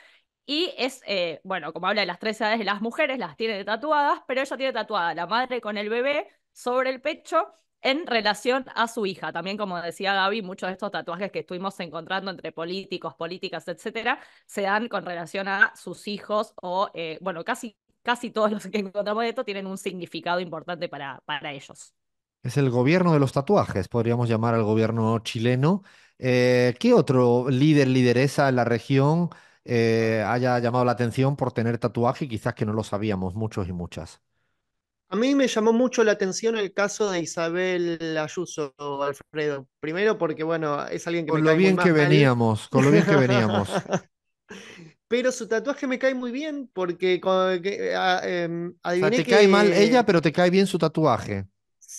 Y es, eh, bueno, como habla de las tres edades de las mujeres, las tiene tatuadas, pero ella tiene tatuada la madre con el bebé sobre el pecho en relación a su hija. También, como decía Gaby, muchos de estos tatuajes que estuvimos encontrando entre políticos, políticas, etcétera, se dan con relación a sus hijos o, eh, bueno, casi, casi todos los que encontramos de esto tienen un significado importante para, para ellos. Es el gobierno de los tatuajes, podríamos llamar al gobierno chileno. Eh, ¿qué otro líder, lideresa en la región eh, haya llamado la atención por tener tatuaje quizás que no lo sabíamos muchos y muchas? A mí me llamó mucho la atención el caso de Isabel Ayuso, Alfredo. Primero porque, bueno, es alguien que con lo bien que veníamos, con lo bien que veníamos. *laughs* pero su tatuaje me cae muy bien porque eh, em, te cae mal ella, pero te cae bien su tatuaje.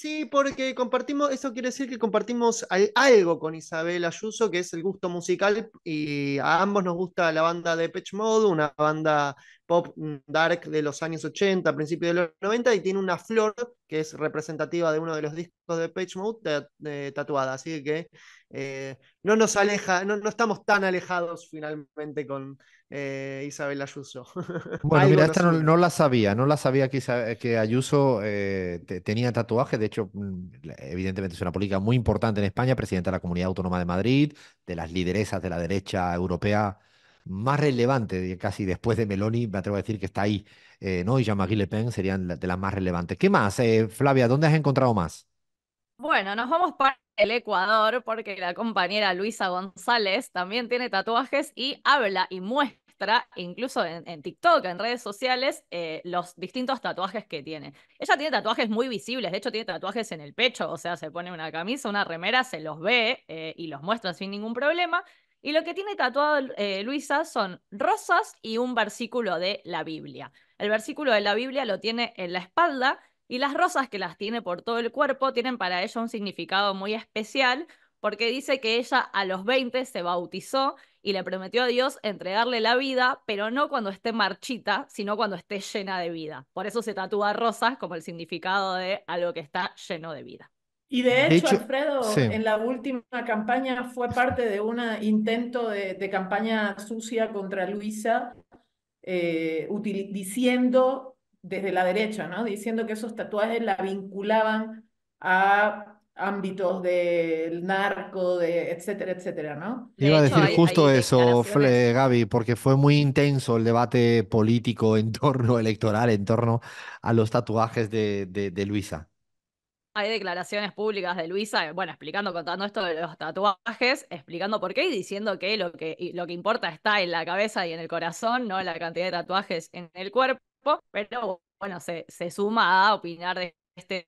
Sí, porque compartimos, eso quiere decir que compartimos algo con Isabel Ayuso, que es el gusto musical, y a ambos nos gusta la banda de Pitch Mode, una banda pop dark de los años 80, principios de los 90, y tiene una flor que es representativa de uno de los discos de Page Mode tatuada. Así que eh, no nos aleja, no, estamos tan alejados finalmente con eh, Isabel Ayuso. *laughs* Bueno, mira, esta no, la sabía, no la sabía que, Ayuso eh, tenía tatuajes, De hecho, mm, evidentemente es una política muy importante en España, presidenta de la Comunidad Autónoma de Madrid, de las lideresas de la derecha europea más relevante, casi después de Meloni, me atrevo a decir que está ahí, eh, ¿no? Y Jean-Marie Le Pen serían de las más relevantes. ¿Qué más, eh, Flavia? ¿Dónde has encontrado más? Bueno, nos vamos para el Ecuador porque la compañera Luisa González también tiene tatuajes y habla y muestra, incluso en, en TikTok, en redes sociales, eh, los distintos tatuajes que tiene. Ella tiene tatuajes muy visibles, de hecho tiene tatuajes en el pecho, o sea, se pone una camisa, una remera, se los ve y los muestra sin ningún problema. Y lo que tiene tatuado eh, Luisa son rosas y un versículo de la Biblia. El versículo de la Biblia lo tiene en la espalda y las rosas que las tiene por todo el cuerpo tienen para ella un significado muy especial porque dice que ella a los 20 se bautizó y le prometió a Dios entregarle la vida, pero no cuando esté marchita, sino cuando esté llena de vida. Por eso se tatúa rosas como el significado de algo que está lleno de vida. Y de hecho, Alfredo, en la última campaña fue parte de un intento de, campaña sucia contra Luisa, eh, diciendo desde la derecha, ¿no? diciendo que esos tatuajes la vinculaban a ámbitos del narco, de etcétera, etcétera, ¿no? Iba a decir justo eso, Gaby, porque fue muy intenso el debate político en torno *laughs* electoral, en torno a los tatuajes de Luisa hay declaraciones públicas de Luisa, eh, bueno, explicando, contando esto de los tatuajes, explicando por qué y diciendo que lo que, lo que importa está en la cabeza y en el corazón, no la cantidad de tatuajes en el cuerpo, pero bueno, se, suma a opinar de este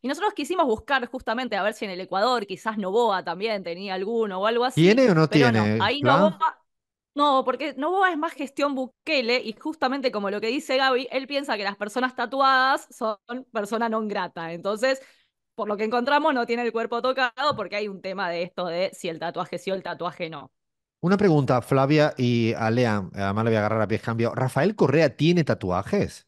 y nosotros quisimos buscar justamente a ver si en el Ecuador quizás Novoa también tenía alguno o algo así. ¿Tiene o no tiene? ahí no, porque no es más gestión Bukele y justamente como lo que dice Gaby, él piensa que las personas tatuadas son persona non grata. Entonces, por lo que encontramos, no tiene el cuerpo tocado porque hay un tema de esto de si el tatuaje sí o el tatuaje no. Una pregunta, Flavia y Alea, además le voy a agarrar a pie cambio. ¿Rafael Correa tiene tatuajes?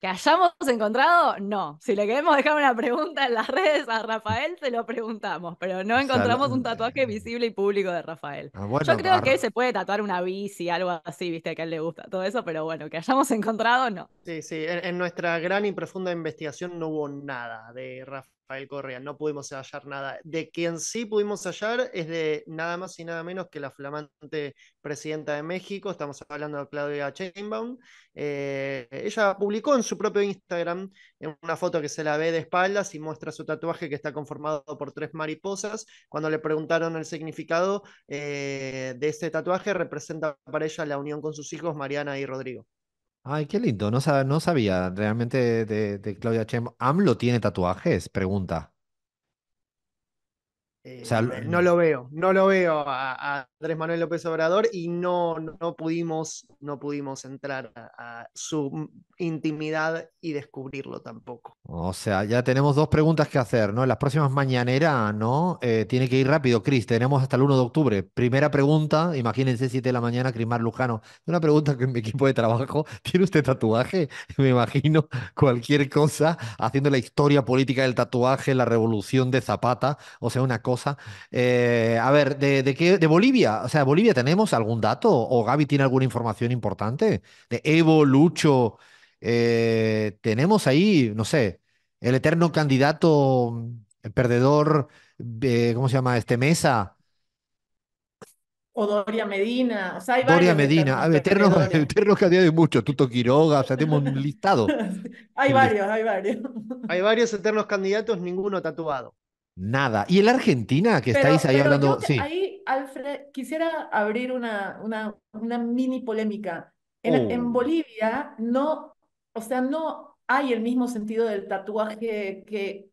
que hayamos encontrado, no. Si le queremos dejar una pregunta en las redes a Rafael, se lo preguntamos, pero no encontramos un tatuaje eh. visible y público de Rafael. Ah, Yo creo que se puede tatuar una bici, algo así, viste, que a él le gusta todo eso, pero bueno, que hayamos encontrado, no. Sí, sí, en nuestra gran y profunda investigación no hubo nada de Rafael Rafael Correa, no pudimos hallar nada. De quien sí pudimos hallar es de nada más y nada menos que la flamante presidenta de México, estamos hablando de Claudia Sheinbaum. Eh, ella publicó en su propio Instagram eh, una foto que se la ve de espaldas y muestra su tatuaje que está conformado por tres mariposas. Cuando le preguntaron el significado eh, de este tatuaje, representa para ella la unión con sus hijos Mariana y Rodrigo. Ay, qué lindo. No, no sabía realmente de, de Claudia Chem. ¿AMLO tiene tatuajes? Pregunta. Eh, no lo veo, no lo veo a, Andrés Manuel López Obrador y no, no, pudimos, no pudimos entrar a, su intimidad y descubrirlo tampoco. O sea, ya tenemos dos preguntas que hacer, ¿no? En Las próximas mañaneras, ¿no? Eh, tiene que ir rápido, Cris, tenemos hasta el 1 de octubre. Primera pregunta, imagínense 7 de la mañana, Crismar Lujano. Una pregunta que en mi equipo de trabajo, *laughs* ¿tiene usted tatuaje? *laughs* Me imagino cualquier cosa, haciendo la historia política del tatuaje, la revolución de Zapata, o sea, una cosa eh, a ver, de, qué, de Bolivia, o sea, Bolivia, ¿tenemos algún dato? ¿O Gaby tiene alguna información importante? De Evo, Lucho, eh, tenemos ahí, no sé, el eterno candidato, el mm, perdedor, eh, ¿cómo se llama? Este Mesa. O Doria Medina, Doria Medina, eternos, candidatos hay *laughs* muchos, Tuto Quiroga, o sea, tenemos un *laughs* listado. hay varios, hay varios. Hay varios eternos candidatos, ninguno tatuado. Nada. ¿Y el Argentina que estáis ahí hablando? Sí. Ahí, Alfred, quisiera abrir una, una, mini polémica. Oh. En, Bolivia no, o sea, no hay el mismo sentido del tatuaje que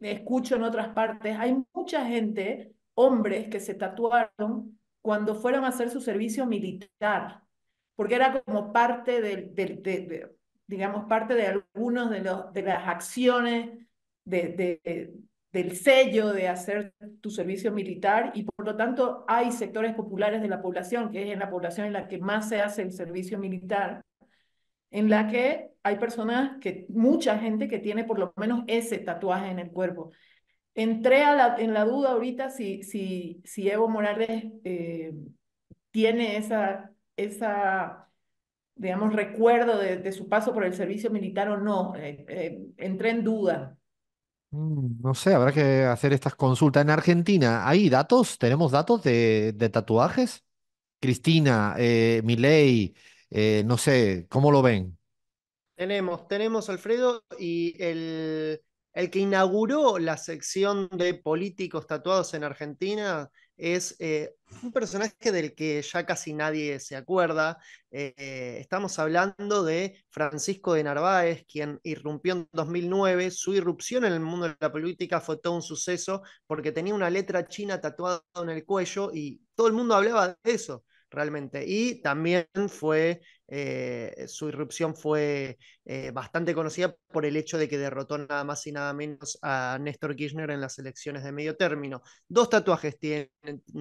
escucho en otras partes. Hay mucha gente, hombres, que se tatuaron cuando fueron a hacer su servicio militar, porque era como parte del, de, de, digamos, parte de algunos de, de las acciones de del sello de hacer tu servicio militar y por lo tanto hay sectores populares de la población, que es en la población en la que más se hace el servicio militar, en la que hay personas, que mucha gente que tiene por lo menos ese tatuaje en el cuerpo. Entré a la, en la duda ahorita si, si, si Evo Morales eh, tiene esa, esa digamos, recuerdo de, su paso por el servicio militar o no. Eh, eh, entré en duda Mm, no sé, habrá que hacer estas consultas. En Argentina, ¿hay datos? ¿Tenemos datos de, tatuajes? Cristina, eh, Milei, eh, no sé, ¿cómo lo ven? Tenemos, tenemos Alfredo y el que inauguró la sección de políticos tatuados en Argentina es eh, un personaje del que ya casi nadie se acuerda. Eh, eh, estamos hablando de Francisco de Narváez, quien irrumpió en 2009. Su irrupción en el mundo de la política fue todo un suceso porque tenía una letra china tatuada en el cuello y todo el mundo hablaba de eso realmente. Y también fue, eh, su irrupción fue eh, bastante conocida por el hecho de que derrotó nada más y nada menos a Néstor Kirchner en las elecciones de medio término. Dos tatuajes tiene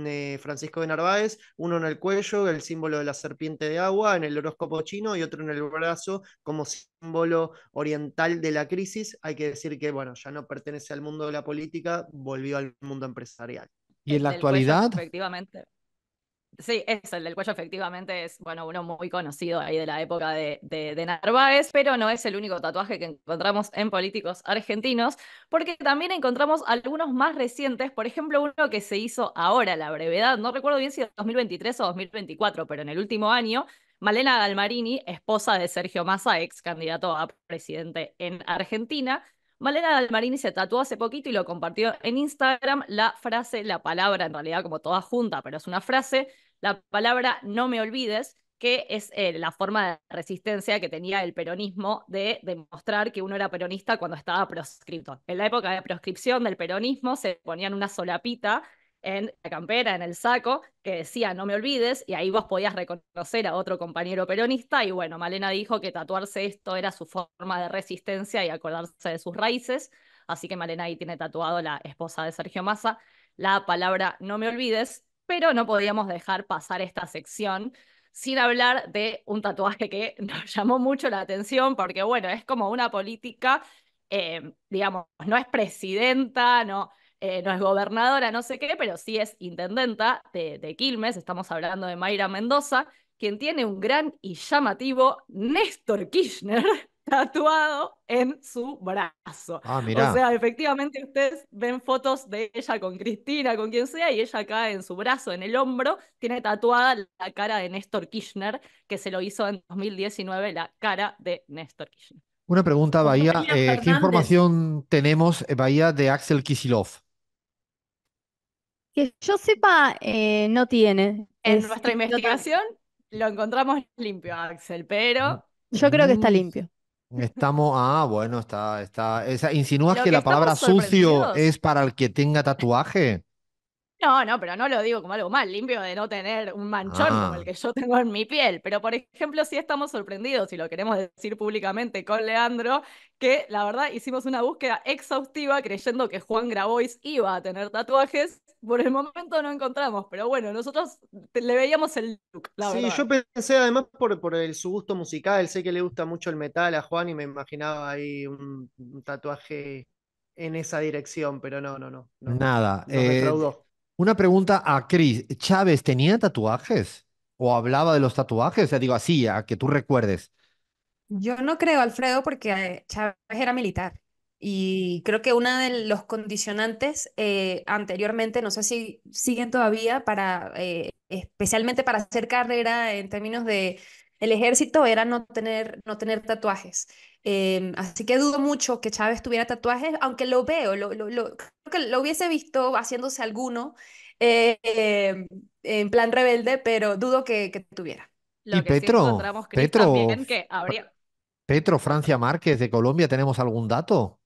eh, Francisco de Narváez, uno en el cuello, el símbolo de la serpiente de agua, en el horóscopo chino, y otro en el brazo como símbolo oriental de la crisis. Hay que decir que, bueno, ya no pertenece al mundo de la política, volvió al mundo empresarial. ¿Y en la actualidad? Efectivamente. Sí, es el del cuello, efectivamente es, bueno, uno muy conocido ahí de la época de, Narváez, pero no es el único tatuaje que encontramos en políticos argentinos, porque también encontramos algunos más recientes, por ejemplo, uno que se hizo ahora, la brevedad, no recuerdo bien si es 2023 o 2024, pero en el último año, Malena Galmarini, esposa de Sergio Massa, ex candidato a presidente en Argentina, Malena Dalmarini se tatuó hace poquito y lo compartió en Instagram la frase, la palabra en realidad como toda junta, pero es una frase la palabra no me olvides, que es eh, la forma de resistencia que tenía el peronismo de demostrar que uno era peronista cuando estaba proscripto. En la época de proscripción del peronismo se ponían una solapita en la campera, en el saco, que decía no me olvides, y ahí vos podías reconocer a otro compañero peronista, y bueno, Malena dijo que tatuarse esto era su forma de resistencia y acordarse de sus raíces, así que Malena ahí tiene tatuado la esposa de Sergio Massa, la palabra no me olvides, pero no podíamos dejar pasar esta sección sin hablar de un tatuaje que *laughs* nos llamó mucho la atención, porque bueno, es como una política, eh, digamos, no es presidenta, no, eh, no es gobernadora, no sé qué, pero sí es intendenta de, de Quilmes, estamos hablando de Mayra Mendoza, quien tiene un gran y llamativo Néstor Kirchner *laughs* tatuado en su brazo. Ah, mira. O sea, efectivamente ustedes ven fotos de ella con Cristina, con quien sea, y ella acá en su brazo, en el hombro, tiene tatuada la cara de Néstor Kirchner, que se lo hizo en 2019, la cara de Néstor Kirchner. Una pregunta, Bahía. Eh, ¿Qué información tenemos, eh, Bahía, de Axel Kisilov? Que yo sepa, eh, no tiene. En nuestra investigación lo encontramos limpio, Axel, pero... Mm. Yo creo que está mm. limpio. Estamos, ah, bueno, está, está. Esa, ¿Insinúas que la palabra sucio es para el que tenga tatuaje? No, no, pero no lo digo como algo mal, limpio de no tener un manchón como el ah. que yo tengo en mi piel. Pero, por ejemplo, sí estamos sorprendidos, y lo queremos decir públicamente con Leandro, que la verdad hicimos una búsqueda exhaustiva creyendo que Juan Grabois iba a tener tatuajes. Por el momento no encontramos, pero bueno, nosotros le veíamos el look, la sí, yo pensé además por, su gusto musical, sé que le gusta mucho el metal a Juan y me imaginaba ahí un, tatuaje en esa dirección, pero no, no, no. Nada. Eh, una pregunta a Cris. ¿Chávez tenía tatuajes? ¿O hablaba de los tatuajes? O sea, digo así, a que tú recuerdes. Yo no creo, Alfredo, porque eh, Chávez era militar. Y creo que uno de los condicionantes eh, anteriormente, no sé si siguen todavía, para, eh, especialmente para hacer carrera en términos de el ejército, era no tener, no tener tatuajes. Em, así que dudo mucho que Chávez tuviera tatuajes, aunque lo veo, lo, creo que lo hubiese visto haciéndose alguno em, en plan rebelde, pero dudo que, tuviera. y Petro, Petro, Petro, Francia Márquez de Colombia, ¿tenemos algún dato?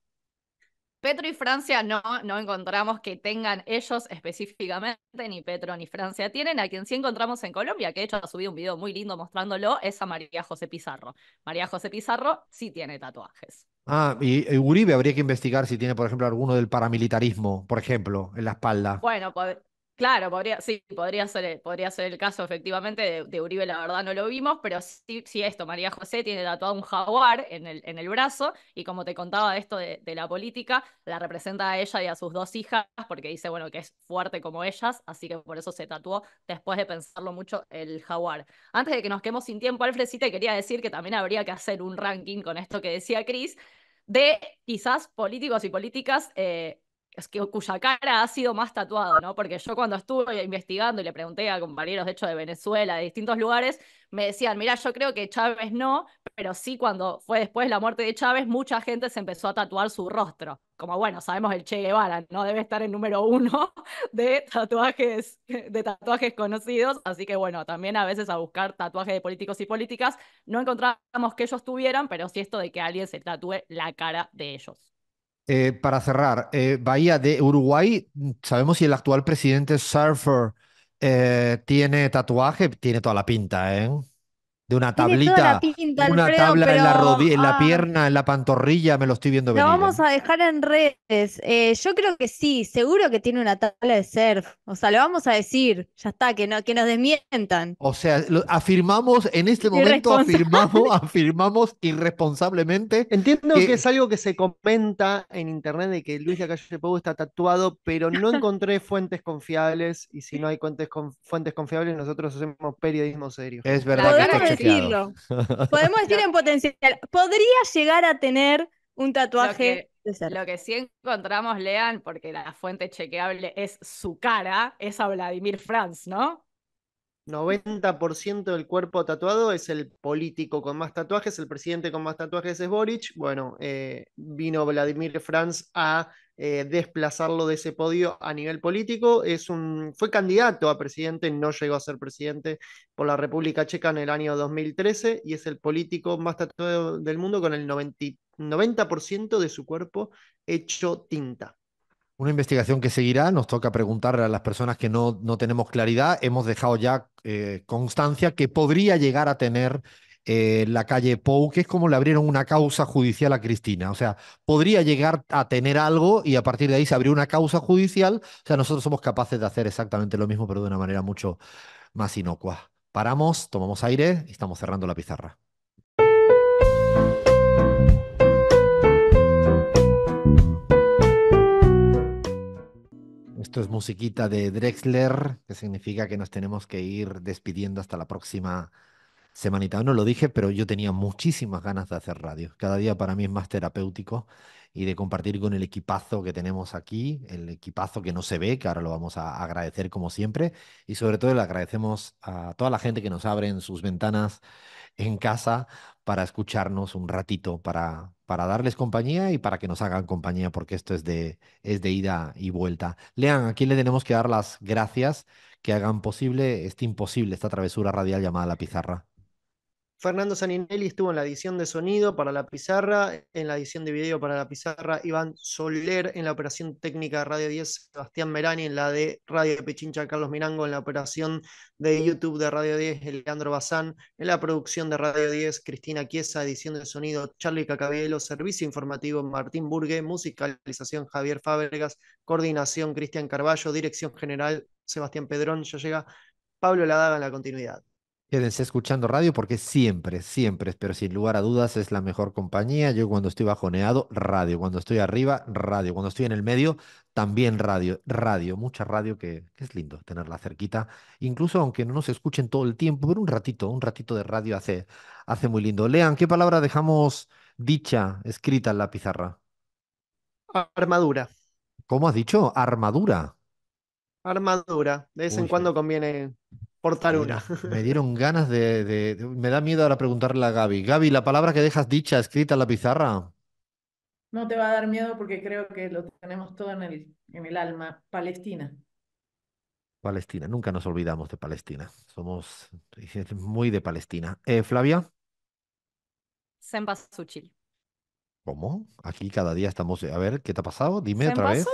Petro y Francia no, no encontramos que tengan ellos específicamente, ni Petro ni Francia tienen. A quien sí encontramos en Colombia, que de hecho ha subido un video muy lindo mostrándolo, es a María José Pizarro. María José Pizarro sí tiene tatuajes. Ah, y, Uribe habría que investigar si tiene, por ejemplo, alguno del paramilitarismo, por ejemplo, en la espalda. Bueno, pues... Claro, podría, sí, podría ser, eh, podría ser el caso efectivamente de, Uribe, la verdad no lo vimos, pero sí, sí esto, María José tiene tatuado un jaguar en el, en el brazo y como te contaba esto de, la política, la representa a ella y a sus dos hijas porque dice, bueno, que es fuerte como ellas, así que por eso se tatuó después de pensarlo mucho el jaguar. Antes de que nos quedemos sin tiempo, Alfred, sí te quería decir que también habría que hacer un ranking con esto que decía Cris, de quizás políticos y políticas. Eh, es que, cuya cara ha sido más tatuado, ¿no? Porque yo cuando estuve investigando y le pregunté a compañeros, de hecho, de Venezuela, de distintos lugares, me decían, mira, yo creo que Chávez no, pero sí cuando fue después de la muerte de Chávez, mucha gente se empezó a tatuar su rostro. Como, bueno, sabemos el Che Guevara, ¿no? Debe estar en número uno *laughs* de tatuajes, de tatuajes conocidos, así que bueno, también a veces a buscar tatuajes de políticos y políticas, no encontramos que ellos tuvieran, pero sí esto de que alguien se tatúe la cara de ellos. Eh, para cerrar, eh, Bahía de Uruguay, sabemos si el actual presidente Surfer eh, tiene tatuaje, tiene toda la pinta, ¿eh? de una tablita, una tabla en, la rodilla, en la ah. pierna, en la pantorrilla, me lo estoy viendo. Lo vamos eh. a dejar en redes. Eh, yo creo que sí, seguro que tiene una tabla de surf. O sea, lo vamos a decir. Ya está, que no, que nos desmientan. O sea, afirmamos, en este momento afirmamos, *laughs* afirmamos irresponsablemente. Entiendo que... es algo que se comenta en internet de que Luis de Calle Pau está tatuado, pero no encontré *laughs* fuentes confiables, y si no hay fuentes, confiables, nosotros hacemos periodismo serio. Es verdad decirlo. *laughs* Podemos decir en potencial. Podría llegar a tener un tatuaje. Lo que, sí encontramos, lean, porque la fuente chequeable es su cara, es a Vladimir Franz, ¿no? 90% del cuerpo tatuado es el político con más tatuajes, el presidente con más tatuajes es Boric. Bueno, eh, vino Vladimir Franz a eh, desplazarlo de ese podio a nivel político. Es un, fue candidato a presidente, no llegó a ser presidente por la República Checa en el año 2013 y es el político más tatuado del mundo con el 90, de su cuerpo hecho tinta. Una investigación que seguirá, nos toca preguntarle a las personas que no, tenemos claridad. Hemos dejado ya eh, constancia que podría llegar a tener eh, la calle Pou, que es como le abrieron una causa judicial a Cristina. O sea, podría llegar a tener algo y a partir de ahí se abrió una causa judicial. O sea, nosotros somos capaces de hacer exactamente lo mismo, pero de una manera mucho más inocua. Paramos, tomamos aire y estamos cerrando la pizarra. Esto es musiquita de Drexler, que significa que nos tenemos que ir despidiendo hasta la próxima semanita. No lo dije, pero yo tenía muchísimas ganas de hacer radio. Cada día para mí es más terapéutico y de compartir con el equipazo que tenemos aquí, el equipazo que no se ve, que ahora lo vamos a agradecer como siempre, y sobre todo le agradecemos a toda la gente que nos abre sus ventanas en casa para escucharnos un ratito, para, para darles compañía y para que nos hagan compañía, porque esto es de, es de ida y vuelta. Lean, aquí le tenemos que dar las gracias que hagan posible este imposible, esta travesura radial llamada La Pizarra. Fernando Saninelli estuvo en la edición de sonido para La Pizarra, en la edición de video para La Pizarra, Iván Soler en la operación técnica de Radio 10, Sebastián Merani en la de Radio Pichincha, Carlos Mirango en la operación de YouTube de Radio 10, Leandro Bazán en la producción de Radio 10, Cristina Chiesa, edición de sonido, Charlie Cacabielo, servicio informativo Martín Burgue, musicalización Javier Fábregas, coordinación Cristian Carballo, dirección general Sebastián Pedrón, ya llega Pablo Ladaga en la continuidad. Quédense escuchando radio porque siempre, siempre, pero sin lugar a dudas es la mejor compañía. Yo cuando estoy bajoneado, radio. Cuando estoy arriba, radio. Cuando estoy en el medio, también radio. Radio, mucha radio que, es lindo tenerla cerquita. Incluso aunque no nos escuchen todo el tiempo, pero un ratito, un ratito de radio hace, hace muy lindo. Lean, ¿qué palabra dejamos dicha, escrita en la pizarra? Armadura. ¿Cómo has dicho? Armadura. Armadura. De vez en cuando conviene una. *laughs* Me dieron ganas de, Me da miedo ahora preguntarle a Gaby. Gaby, la palabra que dejas dicha, escrita en la pizarra. No te va a dar miedo porque creo que lo tenemos todo en el, en el alma. Palestina. Palestina, nunca nos olvidamos de Palestina. Somos muy de Palestina. Eh, Flavia. Sempasuchil. ¿Cómo? Aquí cada día estamos. A ver, ¿qué te ha pasado? Dime otra vez.